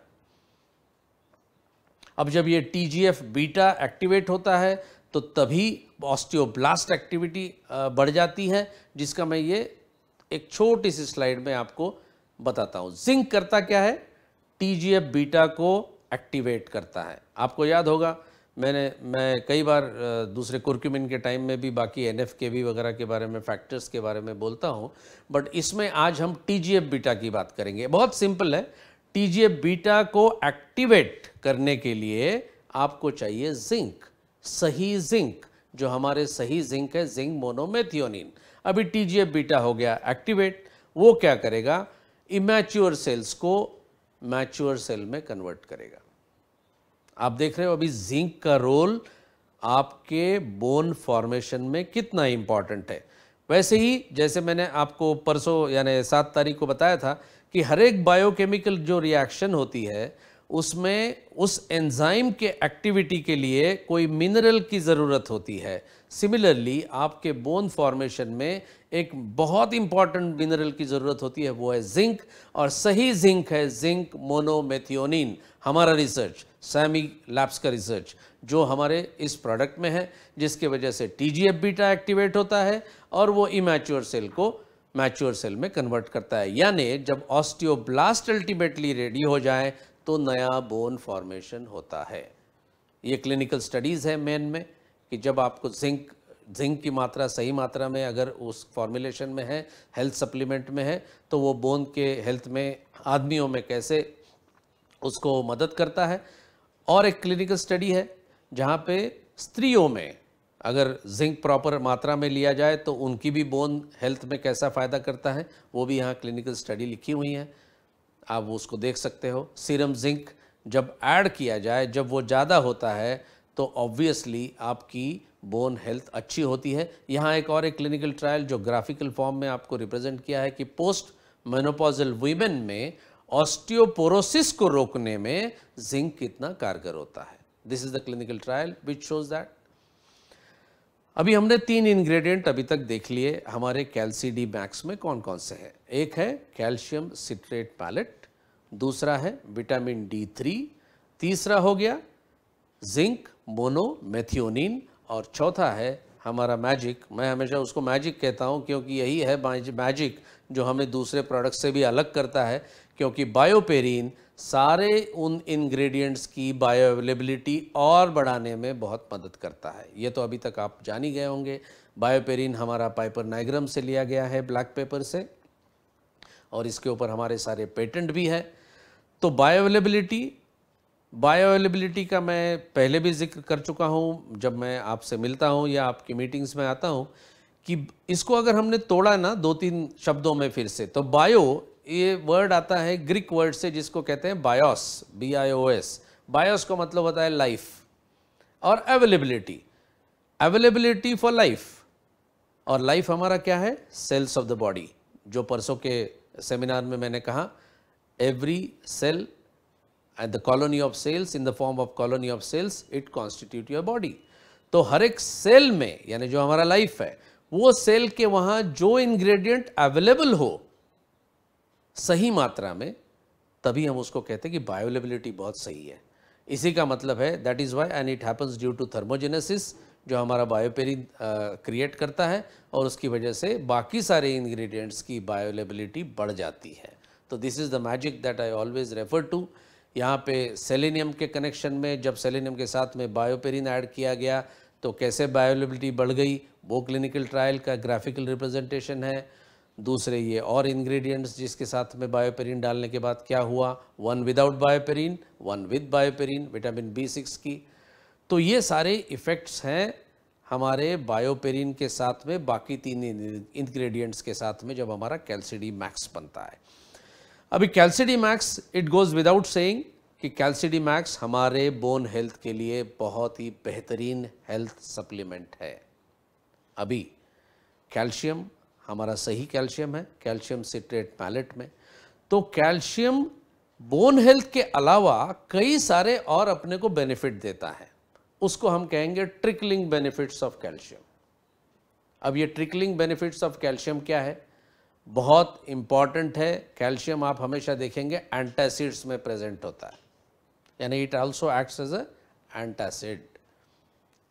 अब जब ये टी बीटा एक्टिवेट होता है तो तभी ऑस्टियोब्लास्ट एक्टिविटी बढ़ जाती है जिसका मैं ये एक छोटी सी स्लाइड में आपको बताता हूँ जिंक करता क्या है टी बीटा को एक्टिवेट करता है आपको याद होगा मैंने मैं कई बार दूसरे कुर्क्यूमिन के टाइम में भी बाकी एन एफ के वी वगैरह के बारे में फैक्टर्स के बारे में बोलता हूँ बट इसमें आज हम टी जी एफ बीटा की बात करेंगे बहुत सिंपल है टी जी एफ बीटा को एक्टिवेट करने के लिए आपको चाहिए जिंक सही जिंक जो हमारे सही जिंक है जिंक मोनोमेथियोनिन अभी टीजीएफ बीटा हो गया एक्टिवेट वो क्या करेगा इमेच्योर सेल्स को मैच्योर सेल में कन्वर्ट करेगा आप देख रहे हो अभी जिंक का रोल आपके बोन फॉर्मेशन में कितना इंपॉर्टेंट है वैसे ही जैसे मैंने आपको परसों यानी सात तारीख को बताया था कि हर एक बायोकेमिकल जो रिएक्शन होती है उसमें उस एंजाइम के एक्टिविटी के लिए कोई मिनरल की ज़रूरत होती है सिमिलरली आपके बोन फॉर्मेशन में एक बहुत इंपॉर्टेंट मिनरल की ज़रूरत होती है वो है जिंक और सही जिंक है जिंक मोनोमेथियोनिन हमारा रिसर्च सैमी लैब्स का रिसर्च जो हमारे इस प्रोडक्ट में है जिसके वजह से टी जी बीटा एक्टिवेट होता है और वो इमेच्योर सेल को मैच्योर सेल में कन्वर्ट करता है यानी जब ऑस्टियोब्लास्ट अल्टीमेटली रेडी हो जाए तो नया बोन फॉर्मेशन होता है ये क्लिनिकल स्टडीज़ है मेन में कि जब आपको जिंक जिंक की मात्रा सही मात्रा में अगर उस फॉर्मुलेशन में है हेल्थ सप्लीमेंट में है तो वो बोन के हेल्थ में आदमियों में कैसे उसको मदद करता है और एक क्लिनिकल स्टडी है जहाँ पे स्त्रियों में अगर जिंक प्रॉपर मात्रा में लिया जाए तो उनकी भी बोन हेल्थ में कैसा फ़ायदा करता है वो भी यहाँ क्लिनिकल स्टडी लिखी हुई है आप वो उसको देख सकते हो सीरम जिंक जब ऐड किया जाए जब वो ज़्यादा होता है तो ऑब्वियसली आपकी बोन हेल्थ अच्छी होती है यहाँ एक और एक क्लिनिकल ट्रायल जो ग्राफिकल फॉर्म में आपको रिप्रेजेंट किया है कि पोस्ट मेनोपॉजल वीमेन में ऑस्टियोपोरोसिस को रोकने में जिंक कितना कारगर होता है this is the clinical trial which shows that अभी हमने तीन इंग्रेडिएंट अभी तक देख लिए हमारे कैल्सी डी मैक्स में कौन कौन से हैं एक है कैल्शियम सिट्रेट पैलेट दूसरा है विटामिन डी थ्री तीसरा हो गया जिंक मेथियोनिन और चौथा है हमारा मैजिक मैं हमेशा उसको मैजिक कहता हूँ क्योंकि यही है मैजिक जो हमें दूसरे प्रोडक्ट से भी अलग करता है क्योंकि बायोपेरिन सारे उन इंग्रेडिएंट्स की बायो अवेलेबिलिटी और बढ़ाने में बहुत मदद करता है ये तो अभी तक आप जान ही गए होंगे बायोपेरिन हमारा पाइपर नाइग्रम से लिया गया है ब्लैक पेपर से और इसके ऊपर हमारे सारे पेटेंट भी है तो बायोअवेलेबिलिटी बायोअवेलेबिलिटी का मैं पहले भी जिक्र कर चुका हूँ जब मैं आपसे मिलता हूँ या आपकी मीटिंग्स में आता हूँ कि इसको अगर हमने तोड़ा ना दो तीन शब्दों में फिर से तो बायो ये वर्ड आता है ग्रीक वर्ड से जिसको कहते हैं bios B I O S bios को मतलब होता है लाइफ और अवेलेबिलिटी अवेलेबिलिटी फॉर लाइफ और लाइफ हमारा क्या है सेल्स ऑफ द बॉडी जो परसों के सेमिनार में मैंने कहा every cell at the colony of cells in the form of colony of cells it constitute your body तो हर एक सेल में यानी जो हमारा लाइफ है वो सेल के वहाँ जो इंग्रेडिएंट अवेलेबल हो सही मात्रा में तभी हम उसको कहते हैं कि बायोलेबिलिटी बहुत सही है इसी का मतलब है that is why and it happens due to thermogenesis जो हमारा बायोपेरिन क्रिएट करता है और उसकी वजह से बाकी सारे इंग्रेडिएंट्स की बायोलेबिलिटी बढ़ जाती है तो this is the magic that I always refer to यहाँ पे सेलेनियम के कनेक्शन में जब सेलेनियम के साथ में बायोपेरिन ऐड किया गया तो कैसे बायोलेबिलिटी बढ़ गई वो क्लिनिकल ट्रायल का ग्राफिकल रिप्रेजेंटेशन है दूसरे ये और इंग्रेडिएंट्स जिसके साथ में बायोपेरिन डालने के बाद क्या हुआ one without BioPerine one with BioPerine vitamin B six की तो ये सारे इफ़ेक्ट्स हैं हमारे बायोपेरिन के साथ में बाकी तीन इंग्रेडिएंट्स के साथ में जब हमारा कैल्सिडी मैक्स बनता है अभी Calcidi Max it goes without saying कि कैल्सिडी मैक्स हमारे बोन हेल्थ के लिए बहुत ही बेहतरीन हेल्थ सप्लीमेंट है अभी कैल्शियम हमारा सही कैल्शियम है कैल्शियम सिट्रेट पैलेट में तो कैल्शियम बोन हेल्थ के अलावा कई सारे और अपने को बेनिफिट देता है उसको हम कहेंगे ट्रिकलिंग बेनिफिट्स ऑफ कैल्शियम अब ये ट्रिकलिंग बेनिफिट्स ऑफ कैल्शियम क्या है बहुत इम्पॉर्टेंट है कैल्शियम आप हमेशा देखेंगे एंटासिड्स में प्रेजेंट होता है यानी it also acts as a antacid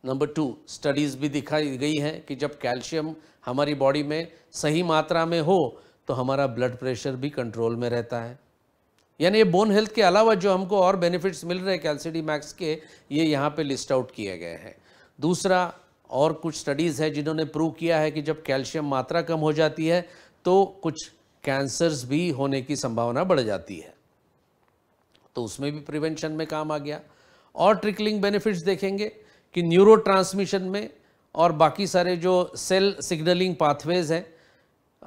number two studies भी दिखाई गई हैं कि जब कैल्शियम हमारी बॉडी में सही मात्रा में हो तो हमारा ब्लड प्रेशर भी कंट्रोल में रहता है यानी ये बोन हेल्थ के अलावा जो हमको और बेनिफिट्स मिल रहे हैं कैल्सिडी मैक्स के ये यहाँ पे लिस्ट आउट किए गए हैं दूसरा और कुछ स्टडीज़ है जिन्होंने प्रूव किया है कि जब कैल्शियम मात्रा कम हो जाती है तो कुछ कैंसर्स भी होने की संभावना बढ़ जाती है तो उसमें भी प्रिवेंशन में काम आ गया और ट्रिकलिंग बेनिफिट्स देखेंगे कि न्यूरो में और बाकी सारे जो सेल सिग्नलिंग पाथवेज हैं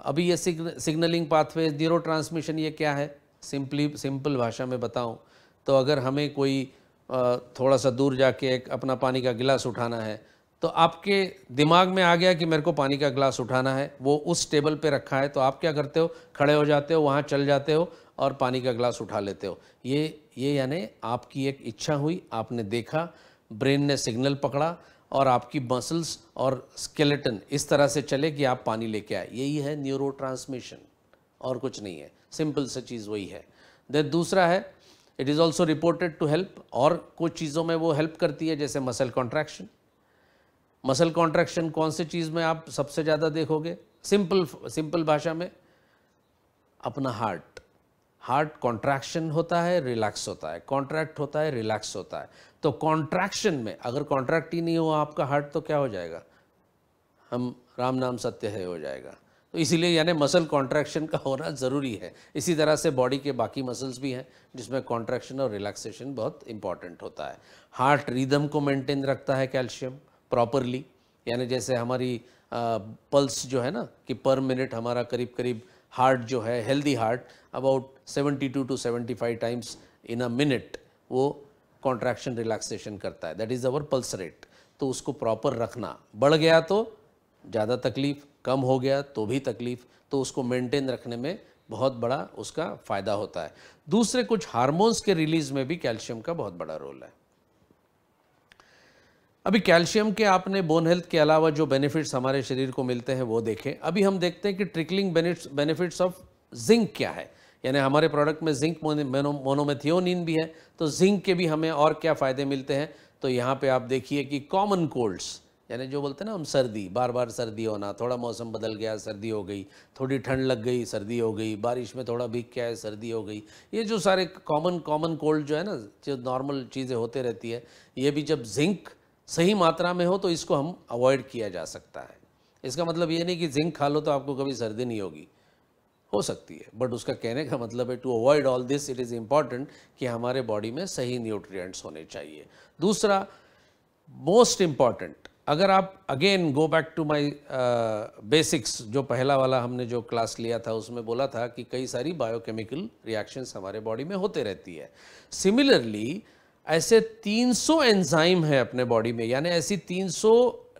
अभी ये सिग्नलिंग पाथवेज न्यूरो ट्रांसमिशन ये क्या है सिंपली सिंपल भाषा में बताऊं तो अगर हमें कोई थोड़ा सा दूर जाके एक अपना पानी का गिलास उठाना है तो आपके दिमाग में आ गया कि मेरे को पानी का गिलास उठाना है वो उस टेबल पे रखा है तो आप क्या करते हो खड़े हो जाते हो वहाँ चल जाते हो और पानी का गिलास उठा लेते हो ये ये यानी आपकी एक इच्छा हुई आपने देखा ब्रेन ने सिग्नल पकड़ा और आपकी मसल्स और स्केलेटन इस तरह से चले कि आप पानी लेके आए यही है न्यूरो और कुछ नहीं है सिंपल सी चीज़ वही है देन दूसरा है it is also reported to help और कुछ चीज़ों में वो हेल्प करती है जैसे मसल कॉन्ट्रैक्शन मसल कॉन्ट्रैक्शन कौन से चीज़ में आप सबसे ज़्यादा देखोगे सिंपल सिंपल भाषा में अपना हार्ट हार्ट कॉन्ट्रैक्शन होता है रिलैक्स होता है कॉन्ट्रैक्ट होता है रिलैक्स होता है तो कॉन्ट्रैक्शन में अगर कॉन्ट्रैक्ट ही नहीं हो आपका हार्ट तो क्या हो जाएगा हम राम नाम सत्य है हो जाएगा तो इसीलिए यानी मसल कॉन्ट्रैक्शन का होना ज़रूरी है इसी तरह से बॉडी के बाकी मसल्स भी हैं जिसमें कॉन्ट्रैक्शन और रिलैक्सेशन बहुत इंपॉर्टेंट होता है हार्ट रिदम को मेंटेन रखता है कैल्शियम प्रॉपरली यानी जैसे हमारी पल्स जो है ना कि पर मिनट हमारा करीब करीब हार्ट जो है healthy heart about 72 to 75 times in a minute वो कॉन्ट्रैक्शन रिलैक्सेशन करता है that is our pulse rate तो उसको प्रॉपर रखना बढ़ गया तो ज़्यादा तकलीफ़ कम हो गया तो भी तकलीफ़ तो उसको मेंटेन रखने में बहुत बड़ा उसका फ़ायदा होता है दूसरे कुछ हार्मोन्स के रिलीज़ में भी कैल्शियम का बहुत बड़ा रोल है अभी कैल्शियम के आपने बोन हेल्थ के अलावा जो बेनिफिट्स हमारे शरीर को मिलते हैं वो देखें अभी हम देखते हैं कि ट्रिकलिंग बेनिफिट्स ऑफ जिंक क्या है यानी हमारे प्रोडक्ट में जिंक मोनोमेथियोनिन भी है तो जिंक के भी हमें और क्या फ़ायदे मिलते हैं तो यहाँ पे आप देखिए कि कॉमन कोल्ड्स यानी जो बोलते हैं ना हम सर्दी बार बार सर्दी होना थोड़ा मौसम बदल गया सर्दी हो गई थोड़ी ठंड लग गई सर्दी हो गई बारिश में थोड़ा भीग गया है सर्दी हो गई ये जो सारे कॉमन कॉमन कोल्ड जो है ना जो नॉर्मल चीज़ें होते रहती है ये भी जब जिंक सही मात्रा में हो तो इसको हम अवॉइड किया जा सकता है इसका मतलब ये नहीं कि जिंक खा लो तो आपको कभी सर्दी नहीं होगी हो सकती है बट उसका कहने का मतलब है to avoid all this it is important कि हमारे बॉडी में सही न्यूट्रिएंट्स होने चाहिए दूसरा मोस्ट इम्पॉर्टेंट अगर आप again go back to my basics जो पहला वाला हमने जो क्लास लिया था उसमें बोला था कि कई सारी बायोकेमिकल रिएक्शंस हमारे बॉडी में होते रहती है सिमिलरली ऐसे 300 एंजाइम है अपने बॉडी में यानी ऐसी 300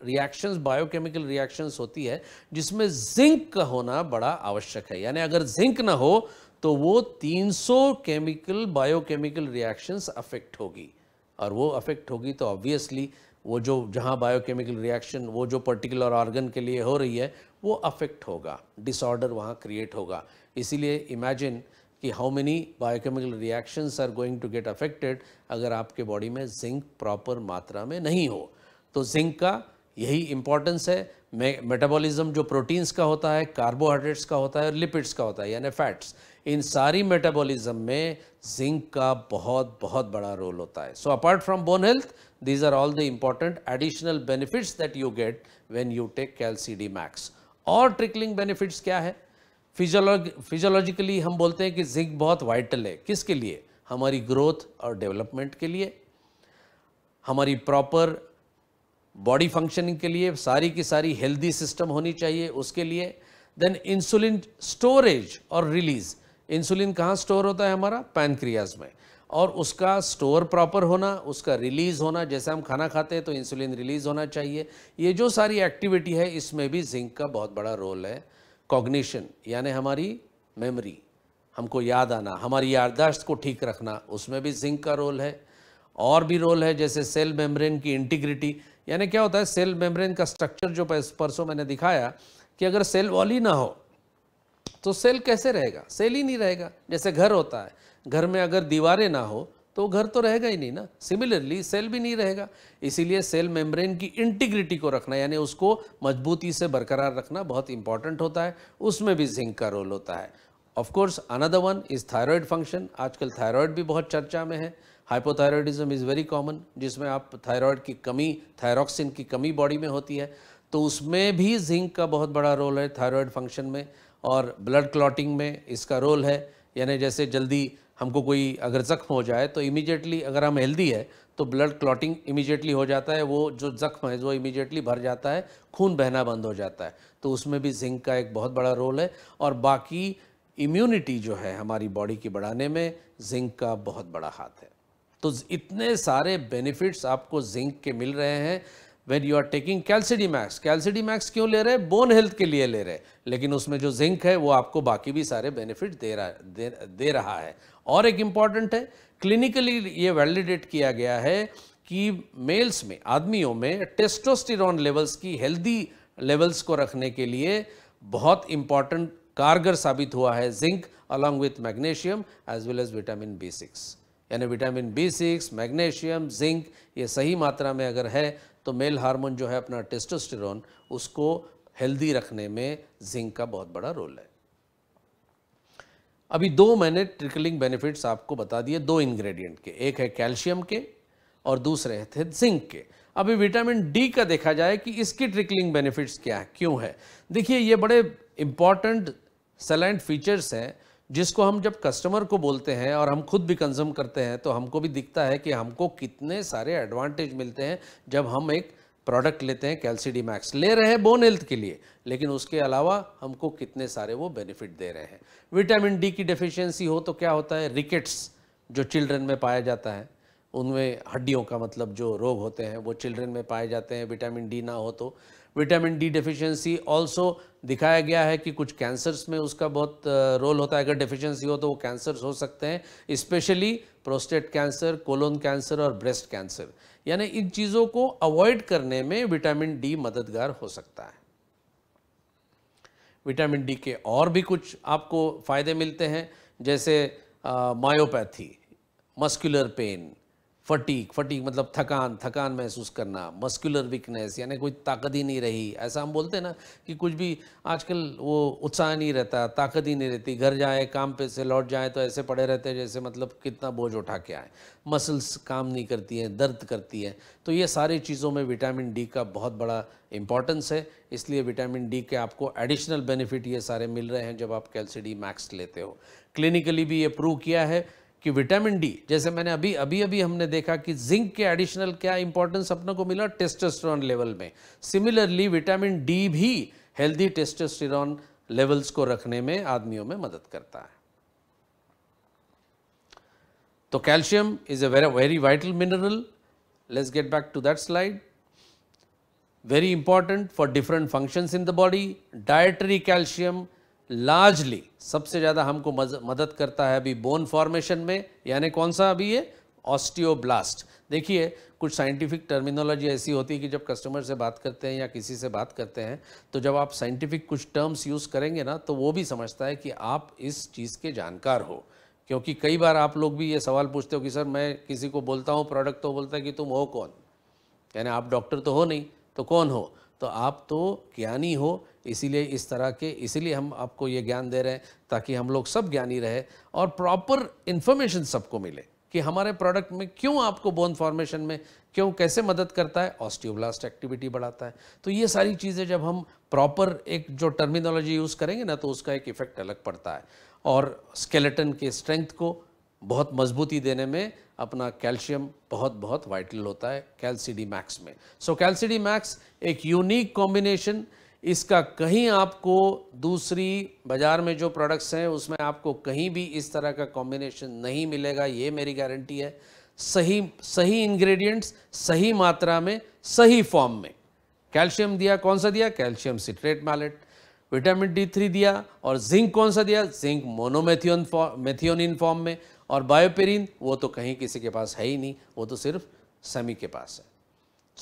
रिएक्शंस बायोकेमिकल रिएक्शंस होती है जिसमें जिंक का होना बड़ा आवश्यक है यानी अगर जिंक ना हो तो वो 300 केमिकल बायोकेमिकल रिएक्शंस अफेक्ट होगी और वो अफेक्ट होगी तो ऑब्वियसली वो जो जहाँ बायोकेमिकल रिएक्शन वो जो पर्टिकुलर ऑर्गन के लिए हो रही है वो अफेक्ट होगा डिसऑर्डर वहाँ क्रिएट होगा इसीलिए इमेजिन कि how many biochemical reactions are going to get affected अगर आपके बॉडी में जिंक प्रॉपर मात्रा में नहीं हो तो जिंक का यही इंपॉर्टेंस है मेटाबॉलिज्म जो प्रोटीन्स का होता है कार्बोहाइड्रेट्स का होता है और लिपिड्स का होता है यानी फैट्स इन सारी मेटाबॉलिज्म में जिंक का बहुत बहुत बड़ा रोल होता है so apart from bone health these are all the important additional benefits that you get when you take Calcidi Max और ट्रिकलिंग बेनिफिट्स क्या है फिजियोलॉज फिजियोलॉजिकली हम बोलते हैं कि जिंक बहुत वाइटल है किसके लिए हमारी ग्रोथ और डेवलपमेंट के लिए हमारी प्रॉपर बॉडी फंक्शनिंग के लिए सारी की सारी हेल्दी सिस्टम होनी चाहिए उसके लिए देन इंसुलिन स्टोरेज और रिलीज इंसुलिन कहाँ स्टोर होता है हमारा पैनक्रियाज में और उसका स्टोर प्रॉपर होना उसका रिलीज़ होना जैसे हम खाना खाते हैं तो इंसुलिन रिलीज़ होना चाहिए ये जो सारी एक्टिविटी है इसमें भी जिंक का बहुत बड़ा रोल है कॉग्निशन यानी हमारी मेमोरी हमको याद आना हमारी याददाश्त को ठीक रखना उसमें भी जिंक का रोल है और भी रोल है जैसे सेल मेम्ब्रेन की इंटीग्रिटी यानी क्या होता है सेल मेम्ब्रेन का स्ट्रक्चर जो परसों मैंने दिखाया कि अगर सेल वॉल ही ना हो तो सेल कैसे रहेगा सेल ही नहीं रहेगा जैसे घर होता है घर में अगर दीवारें ना हो तो घर तो रहेगा ही नहीं ना सिमिलरली सेल भी नहीं रहेगा इसीलिए सेल मेम्ब्रेन की इंटीग्रिटी को रखना यानी उसको मजबूती से बरकरार रखना बहुत इंपॉर्टेंट होता है उसमें भी जिंक का रोल होता है of course another one is thyroid function आजकल थायराइड भी बहुत चर्चा में है हाइपोथायरॉयडिज्म इज़ वेरी कॉमन जिसमें आप थायरॉयड की कमी थायरॉक्सिन की कमी बॉडी में होती है तो उसमें भी जिंक का बहुत बड़ा रोल है थायरॉयड फंक्शन में और ब्लड क्लॉटिंग में इसका रोल है यानी जैसे जल्दी हमको कोई अगर ज़ख्म हो जाए तो इमीजिएटली अगर हम हेल्दी है तो ब्लड क्लॉटिंग इमीजिएटली हो जाता है वो जो ज़ख्म है वो इमीजिएटली भर जाता है खून बहना बंद हो जाता है तो उसमें भी जिंक का एक बहुत बड़ा रोल है और बाकी इम्यूनिटी जो है हमारी बॉडी की बढ़ाने में जिंक का बहुत बड़ा हाथ है तो इतने सारे बेनिफिट्स आपको जिंक के मिल रहे हैं when you are taking Calcidi Max Calcidi Max क्यों ले रहे हैं बोन हेल्थ के लिए ले रहे हैं लेकिन उसमें जो जिंक है वो आपको बाकी भी सारे बेनिफिट दे रहा दे, दे रहा है और एक इम्पॉर्टेंट है क्लिनिकली ये वैलिडेट किया गया है कि मेल्स में आदमियों में टेस्टोस्टिरॉन लेवल्स की हेल्दी लेवल्स को रखने के लिए बहुत इम्पॉर्टेंट कारगर साबित हुआ है zinc along with magnesium as well as vitamin B six यानी vitamin B six magnesium zinc ये सही मात्रा में अगर है तो मेल हार्मोन जो है अपना टेस्टोस्टेरोन उसको हेल्दी रखने में जिंक का बहुत बड़ा रोल है अभी दो मैंने ट्रिकलिंग बेनिफिट्स आपको बता दिए दो इंग्रेडिएंट के एक है कैल्शियम के और दूसरे थे जिंक के अभी विटामिन डी का देखा जाए कि इसकी ट्रिकलिंग बेनिफिट्स क्या है क्यों है देखिए ये बड़े इंपॉर्टेंट सेलेंट फीचर्स हैं जिसको हम जब कस्टमर को बोलते हैं और हम खुद भी कंज्यूम करते हैं तो हमको भी दिखता है कि हमको कितने सारे एडवांटेज मिलते हैं जब हम एक प्रोडक्ट लेते हैं कैलसीडी मैक्स ले रहे हैं बोन हेल्थ के लिए लेकिन उसके अलावा हमको कितने सारे वो बेनिफिट दे रहे हैं विटामिन डी की डेफिशिएंसी हो तो क्या होता है रिकेट्स जो चिल्ड्रन में पाया जाता है उनमें हड्डियों का मतलब जो रोग होते हैं वो चिल्ड्रन में पाए जाते हैं विटामिन डी ना हो तो विटामिन डी डिफिशियंसी ऑल्सो दिखाया गया है कि कुछ कैंसर्स में उसका बहुत रोल होता है अगर डिफिशियंसी हो तो वो कैंसर्स हो सकते हैं specially prostate cancer colon cancer और ब्रेस्ट कैंसर यानी इन चीज़ों को अवॉइड करने में विटामिन डी मददगार हो सकता है विटामिन डी के और भी कुछ आपको फ़ायदे मिलते हैं जैसे myopathy muscular pain fatigue fatigue मतलब थकान थकान महसूस करना मस्कुलर वीकनेस यानी कोई ताकत ही नहीं रही ऐसा हम बोलते हैं ना कि कुछ भी आजकल वो उत्साह नहीं रहता ताकत ही नहीं रहती घर जाए काम पे से लौट जाए तो ऐसे पड़े रहते हैं जैसे मतलब कितना बोझ उठा के आए मसल्स काम नहीं करती हैं दर्द करती हैं तो ये सारी चीज़ों में विटामिन डी का बहुत बड़ा इंपॉर्टेंस है इसलिए विटामिन डी के आपको एडिशनल बेनिफिट ये सारे मिल रहे हैं जब आप कैल्सी डी मैक्स लेते हो क्लिनिकली भी ये प्रूव किया है कि विटामिन डी जैसे मैंने अभी अभी अभी हमने देखा कि जिंक के एडिशनल क्या इंपॉर्टेंस अपने को मिला टेस्टोस्टेरॉन लेवल में सिमिलरली विटामिन डी भी हेल्दी टेस्टोस्टेरॉन लेवल्स को रखने में आदमियों में मदद करता है तो calcium is a very very vital mineral let's get back to that slide very important for different functions in the body dietary calcium largely सबसे ज़्यादा हमको मदद करता है अभी बोन फॉर्मेशन में यानी कौन सा अभी ये ऑस्टियोब्लास्ट देखिए कुछ साइंटिफिक टर्मिनोलॉजी ऐसी होती है कि जब कस्टमर से बात करते हैं या किसी से बात करते हैं तो जब आप साइंटिफिक कुछ टर्म्स यूज़ करेंगे ना तो वो भी समझता है कि आप इस चीज़ के जानकार हो क्योंकि कई बार आप लोग भी ये सवाल पूछते हो कि सर मैं किसी को बोलता हूँ प्रोडक्ट तो बोलता है कि तुम हो कौन यानी आप डॉक्टर तो हो नहीं तो कौन हो तो आप तो ज्ञानी हो इसीलिए इस तरह के इसीलिए हम आपको ये ज्ञान दे रहे हैं ताकि हम लोग सब ज्ञानी रहे और प्रॉपर इन्फॉर्मेशन सबको मिले कि हमारे प्रोडक्ट में क्यों आपको बोन फॉर्मेशन में क्यों कैसे मदद करता है ऑस्टियोब्लास्ट एक्टिविटी बढ़ाता है तो ये सारी चीज़ें जब हम प्रॉपर एक जो टर्मिनोलॉजी यूज़ करेंगे ना तो उसका एक इफ़ेक्ट अलग पड़ता है और स्केलेटन के स्ट्रेंथ को बहुत मजबूती देने में अपना कैल्शियम बहुत बहुत वाइटल होता है कैल्सीडी मैक्स में सो कैल्सीडी मैक्स एक यूनिक कॉम्बिनेशन इसका कहीं आपको दूसरी बाज़ार में जो प्रोडक्ट्स हैं उसमें आपको कहीं भी इस तरह का कॉम्बिनेशन नहीं मिलेगा ये मेरी गारंटी है सही सही इंग्रेडिएंट्स सही मात्रा में सही फॉर्म में कैल्शियम दिया कौन सा दिया calcium citrate malate vitamin D three दिया और जिंक कौन सा दिया जिंक मोनोमेथियोन मेथियोनिन फॉर्म में और बायोपेरिन वो तो कहीं किसी के पास है ही नहीं वो तो सिर्फ सेमी के पास है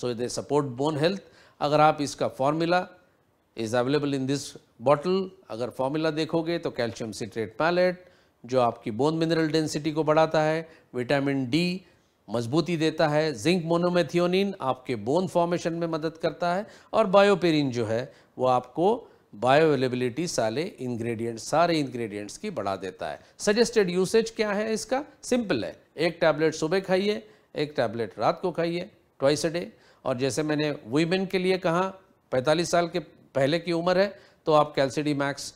so they support bone health अगर आप इसका formula is available in this bottle अगर फॉर्मूला देखोगे तो कैल्शियम सिट्रेट पैलेट जो आपकी बोन मिनरल डेंसिटी को बढ़ाता है विटामिन डी मजबूती देता है जिंक मोनोमेथियोनिन आपके बोन फॉर्मेशन में मदद करता है और बायोपेरिन जो है वो आपको बायो अवेलेबिलिटी सारे इंग्रेडिएंट्स सारे इंग्रेडिएंट्स की बढ़ा देता है सजेस्टेड यूसेज क्या है इसका सिंपल है एक टैबलेट सुबह खाइए एक टैबलेट रात को खाइए ट्वाइस अ डे और जैसे मैंने वीमेन के लिए कहा 45 साल के पहले की उम्र है तो आप कैल्सिडी मैक्स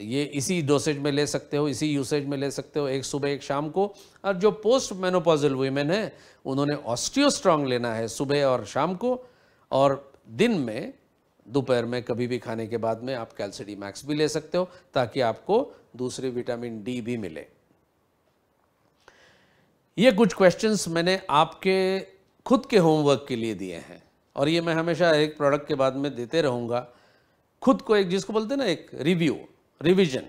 ये इसी डोसेज में ले सकते हो इसी यूसेज में ले सकते हो एक सुबह एक शाम को और जो पोस्ट मेनोपॉजल वीमेन है उन्होंने ऑस्टियो लेना है सुबह और शाम को और दिन में दोपहर में कभी भी खाने के बाद में आप कैल्सिडी मैक्स भी ले सकते हो ताकि आपको दूसरी विटामिन डी भी मिले ये कुछ क्वेश्चंस मैंने आपके खुद के होमवर्क के लिए दिए हैं और ये मैं हमेशा एक प्रोडक्ट के बाद में देते रहूँगा खुद को एक जिसको बोलते हैं ना एक रिव्यू रिविजन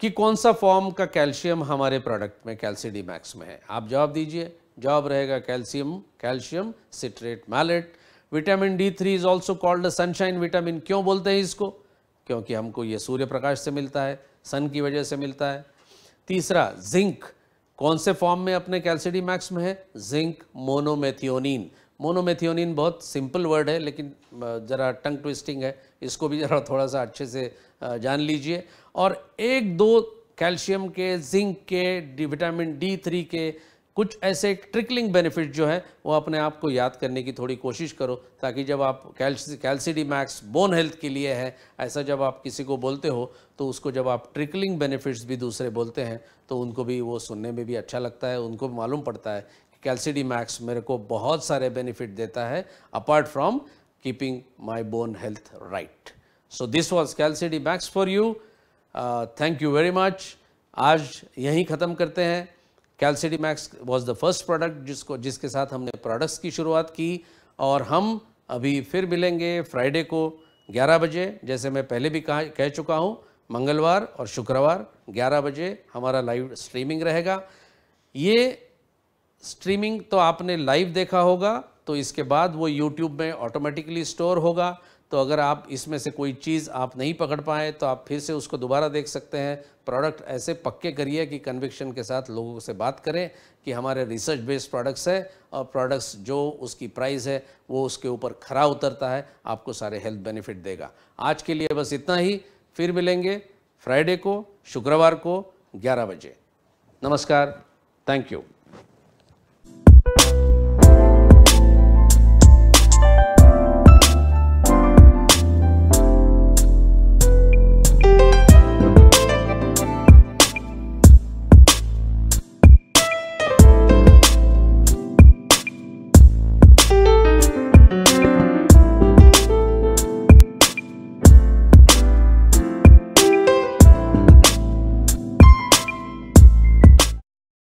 कि कौन सा फॉर्म का कैल्शियम हमारे प्रोडक्ट में कैल्सीडी मैक्स में है आप जवाब दीजिए जवाब रहेगा calcium calcium citrate malate vitamin D three is also called sunshine vitamin क्यों बोलते हैं इसको क्योंकि हमको ये सूर्य प्रकाश से मिलता है सन की वजह से मिलता है तीसरा जिंक कौन से फॉर्म में अपने कैल्सिडी मैक्स में है जिंक मोनोमेथियोनिन मोनोमेथियोनिन बहुत सिंपल वर्ड है लेकिन ज़रा टंग ट्विस्टिंग है इसको भी ज़रा थोड़ा सा अच्छे से जान लीजिए और एक दो कैल्शियम के जिंक के विटामिन डी थ्री के कुछ ऐसे ट्रिकलिंग बेनिफिट जो हैं वो अपने आप को याद करने की थोड़ी कोशिश करो ताकि जब आप Calci Calcidi Max bone health के लिए है ऐसा जब आप किसी को बोलते हो तो उसको जब आप ट्रिकलिंग बेनिफिट्स भी दूसरे बोलते हैं तो उनको भी वो सुनने में भी अच्छा लगता है उनको भी मालूम पड़ता है कैल्सिडी मैक्स मेरे को बहुत सारे बेनिफिट देता है apart from keeping my bone health right so this was Calcidi Max for you thank you very much आज यहीं ख़त्म करते हैं Calcidi Max was the first product जिसको जिसके साथ हमने प्रोडक्ट्स की शुरुआत की और हम अभी फिर मिलेंगे फ्राइडे को 11 बजे जैसे मैं पहले भी कहा कह चुका हूँ मंगलवार और शुक्रवार 11 बजे हमारा लाइव स्ट्रीमिंग रहेगा ये स्ट्रीमिंग तो आपने लाइव देखा होगा तो इसके बाद वो यूट्यूब में ऑटोमेटिकली स्टोर होगा तो अगर आप इसमें से कोई चीज़ आप नहीं पकड़ पाए तो आप फिर से उसको दोबारा देख सकते हैं प्रोडक्ट ऐसे पक्के करिए कि कन्विक्शन के साथ लोगों से बात करें कि हमारे रिसर्च बेस्ड प्रोडक्ट्स है और प्रोडक्ट्स जो उसकी प्राइस है वो उसके ऊपर खरा उतरता है आपको सारे हेल्थ बेनिफिट देगा आज के लिए बस इतना ही फिर मिलेंगे फ्राइडे को शुक्रवार को ग्यारह बजे नमस्कार थैंक यू